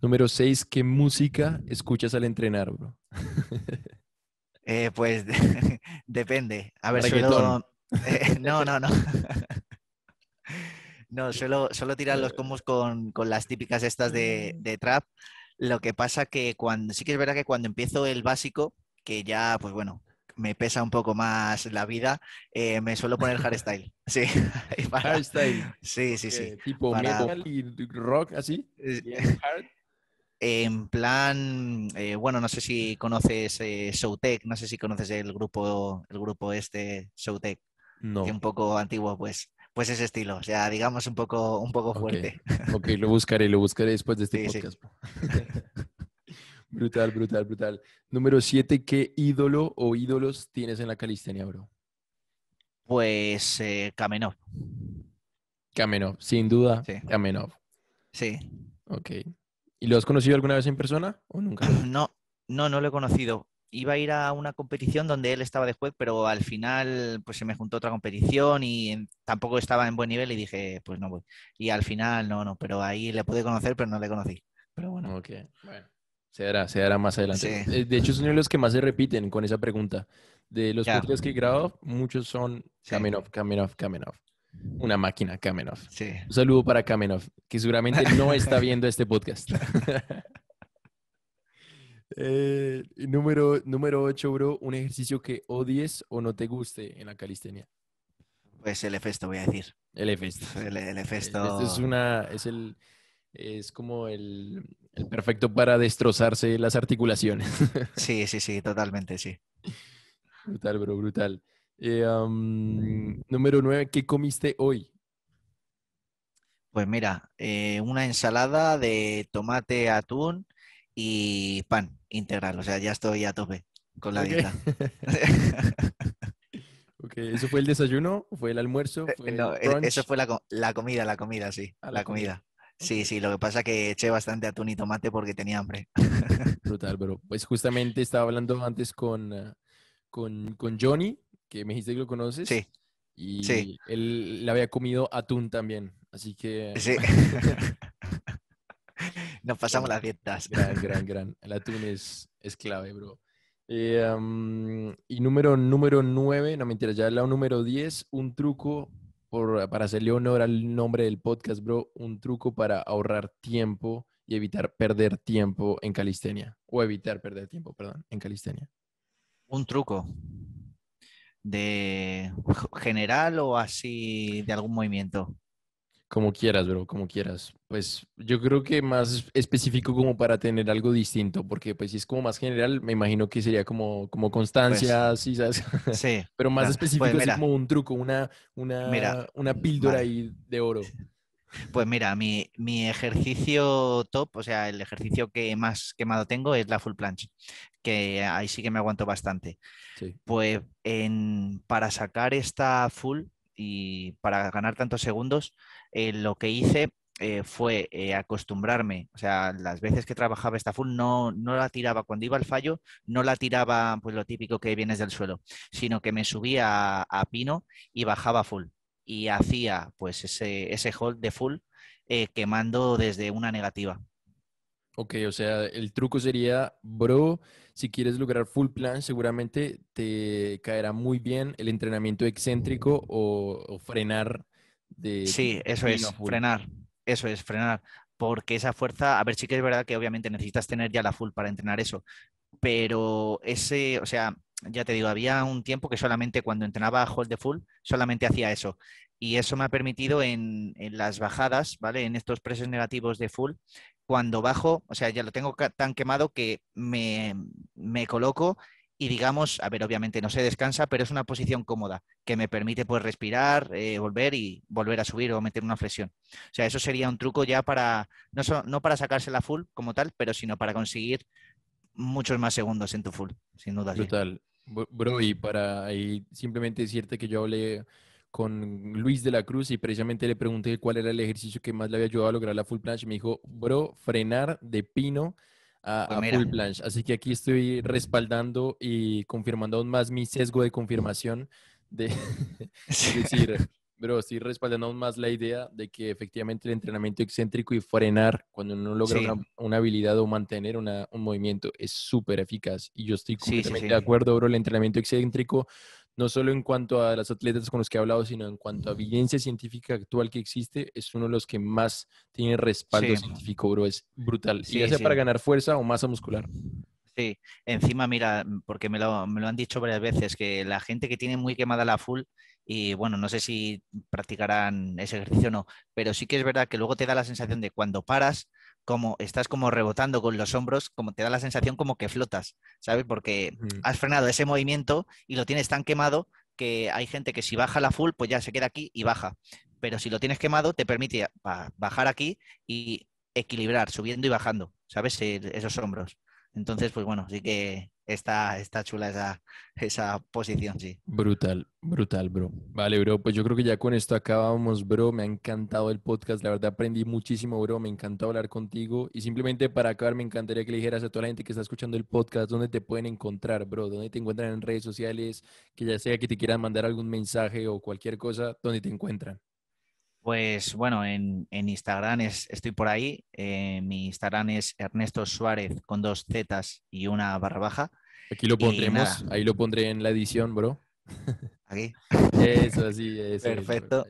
Número seis, ¿qué música escuchas al entrenar, bro? Eh, pues depende. A ver, suelo... Eh, no, no, no. no, suelo, tirar los combos con, las típicas estas de, ah. de trap. Lo que pasa que cuando, sí que es verdad que cuando empiezo el básico, que ya, pues bueno, me pesa un poco más la vida, eh, me suelo poner hardstyle. Sí. hardstyle. Sí, sí, sí. tipo metal y rock, así. Eh, en plan, eh, bueno, no sé si conoces Showtech, no sé si conoces el grupo, el grupo este Showtech, que un poco antiguo, pues pues ese estilo, o sea, digamos un poco, un poco fuerte. Ok, lo buscaré, lo buscaré después de este podcast. brutal, brutal, brutal. Número siete, ¿qué ídolo o ídolos tienes en la calistenia, bro? Pues eh, Kamenov. Kamenov, sin duda, sí. Kamenov. Sí. Ok. ¿Y lo has conocido alguna vez en persona o nunca? No, no, no lo he conocido iba a ir a una competición donde él estaba de juez, pero al final pues se me juntó otra competición y tampoco estaba en buen nivel y dije, pues no voy. Y al final no, no, pero ahí le pude conocer, pero no le conocí. Pero bueno. Se hará, se más adelante. Eh, de hecho, son los que más se repiten con esa pregunta. De los podcast podcasts que grabado, muchos son Kamenov, off, Kamenov, off. Una máquina, Kamenov. Sí. Un saludo para Kamenov, que seguramente no está viendo este podcast. Eh, número, número 8, bro, un ejercicio que odies o no te guste en la calistenia. Pues el efesto, voy a decir. El efesto. El, eh, efesto. es, una, es, el, es como el, perfecto para destrozarse las articulaciones. sí, sí, sí, totalmente, sí. Brutal, bro, brutal. Eh, número 9, ¿qué comiste hoy? Pues mira, una ensalada de tomate, atún y pan integral. O sea, ya estoy a tope con la dieta. ¿eso fue el desayuno? ¿Fue el almuerzo? Eh, e, eso fue la, la, comida, la comida, sí. Ah, la, comida. Sí, sí, lo que pasa es que eché bastante atún y tomate porque tenía hambre. Brutal, pero pues justamente estaba hablando antes ah, con, con, Johnny, que me dijiste que lo conoces. Sí. Y él le había comido atún también, así que... Sí. Nos pasamos las dietas. Gran, gran, gran. El atún es, clave, bro. Eh, y número, número 9, no mentira, ya lado número 10, un truco para hacerle honor al nombre del podcast, bro, un truco para ahorrar tiempo y evitar perder tiempo en calistenia. O evitar perder tiempo, perdón, en calistenia. Un truco de general o así de algún movimiento. Como quieras, bro, como quieras. Pues yo creo que más específico como para tener algo distinto, porque pues si es como más general, me imagino que sería como, como pues, constancia, sí, ¿sabes? Sí. Pero más específico es pues como un truco, una, una, una píldora ahí de oro. Pues mira, mi, mi, ejercicio top, o sea, el ejercicio que más quemado tengo es la full planche, que ahí sí que me aguanto bastante. Pues en, para sacar esta full y para ganar tantos segundos, eh, lo que hice eh, fue eh, acostumbrarme, o sea, las veces que trabajaba esta full no, no la tiraba, cuando iba al fallo, no la tiraba pues lo típico que vienes del suelo, sino que me subía a, pino y bajaba full y hacía pues ese, hold de full quemando desde una negativa. Ok, o sea, el truco sería, bro, si quieres lograr full plan, seguramente te caerá muy bien el entrenamiento excéntrico o, frenar. De, sí, eso es, frenar. Eso es, frenar. Porque esa fuerza, a ver, sí que es verdad que obviamente necesitas tener ya la full para entrenar eso. Pero ese, o sea, ya te digo, había un tiempo que solamente cuando entrenaba hold de full, solamente hacía eso. Y eso me ha permitido en, las bajadas, ¿vale? En estos precios negativos de full, cuando bajo, o sea, ya lo tengo tan quemado que me, coloco y digamos, a ver, obviamente no se descansa, pero es una posición cómoda que me permite pues respirar, eh, volver y volver a subir o meter una flexión. O sea, eso sería un truco ya para, no, para sacarse la full como tal, pero sino para conseguir muchos más segundos en tu full, sin duda. Total. Bro, y para ahí simplemente decirte que yo hablé con Luis de la Cruz y precisamente le pregunté cuál era el ejercicio que más le había ayudado a lograr la full planche. Me dijo, bro, frenar de pino a, ah, full planche. Así que aquí estoy respaldando y confirmando aún más mi sesgo de confirmación de es decir, bro, estoy respaldando aún más la idea de que efectivamente el entrenamiento excéntrico y frenar cuando uno logra una, habilidad o mantener un movimiento es súper eficaz. Y yo estoy completamente de acuerdo, bro, el entrenamiento excéntrico no solo en cuanto a las atletas con los que he hablado, sino en cuanto a evidencia científica actual que existe, es uno de los que más tiene respaldo científico, bro. Es brutal. si ya sea para ganar fuerza o masa muscular. Sí, encima, mira, mm, porque me lo, me lo han dicho varias veces, que la gente que tiene muy quemada la full, y bueno, no sé si practicarán ese ejercicio o no, pero sí que es verdad que luego te da la sensación de cuando paras, como estás como rebotando con los hombros, como te da la sensación como que flotas, ¿sabes? Porque has frenado ese movimiento y lo tienes tan quemado que hay gente que si baja la full, pues ya se queda aquí y baja. Pero si lo tienes quemado, te permite bajar aquí y equilibrar, subiendo y bajando, ¿sabes? Esos hombros. Entonces, pues bueno, sí que está, está chula esa, esa posición, sí. Brutal, brutal, bro. Vale, bro, pues yo creo que ya con esto acabamos, bro. Me ha encantado el podcast, la verdad aprendí muchísimo, bro. Me encantó hablar contigo. Y simplemente para acabar, me encantaría que le dijeras a toda la gente que está escuchando el podcast dónde te pueden encontrar, bro, dónde te encuentran en redes sociales, que ya sea que te quieran mandar algún mensaje o cualquier cosa, dónde te encuentran. Pues bueno, en, Instagram es, estoy por ahí. Eh, mi Instagram es Ernesto Suárez con dos zetas y una barra baja. Aquí lo pondremos, ahí lo pondré en la edición, bro. Aquí. Eso, así, Perfecto.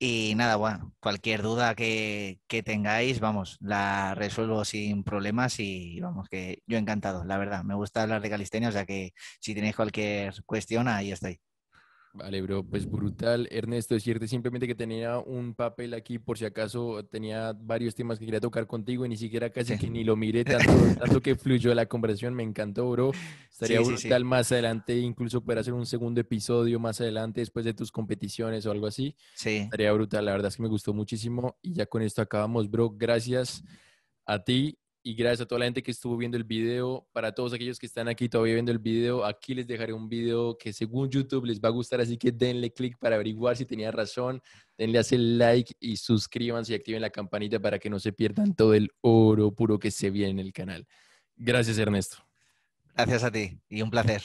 Y nada, bueno, cualquier duda que, que, tengáis, vamos, la resuelvo sin problemas y vamos, que yo encantado, la verdad. Me gusta hablar de calistenia, o sea que si tenéis cualquier cuestión, ahí estoy. Vale, bro, pues brutal. Ernesto, decirte simplemente que tenía un papel aquí, por si acaso tenía varios temas que quería tocar contigo y ni siquiera casi que ni lo miré, tanto, tanto, que fluyó la conversación, me encantó, bro. Estaría brutal más adelante, incluso poder hacer un segundo episodio más adelante después de tus competiciones o algo así. Sí. Estaría brutal, la verdad es que me gustó muchísimo y ya con esto acabamos, bro. Gracias a ti y gracias a toda la gente que estuvo viendo el video. Para todos aquellos que están aquí todavía viendo el video, aquí les dejaré un video que según YouTube les va a gustar, así que denle click para averiguar si tenía razón. Denle hace like y suscríbanse y activen la campanita para que no se pierdan todo el oro puro que se viene en el canal. Gracias, Ernesto. Gracias a ti y un placer.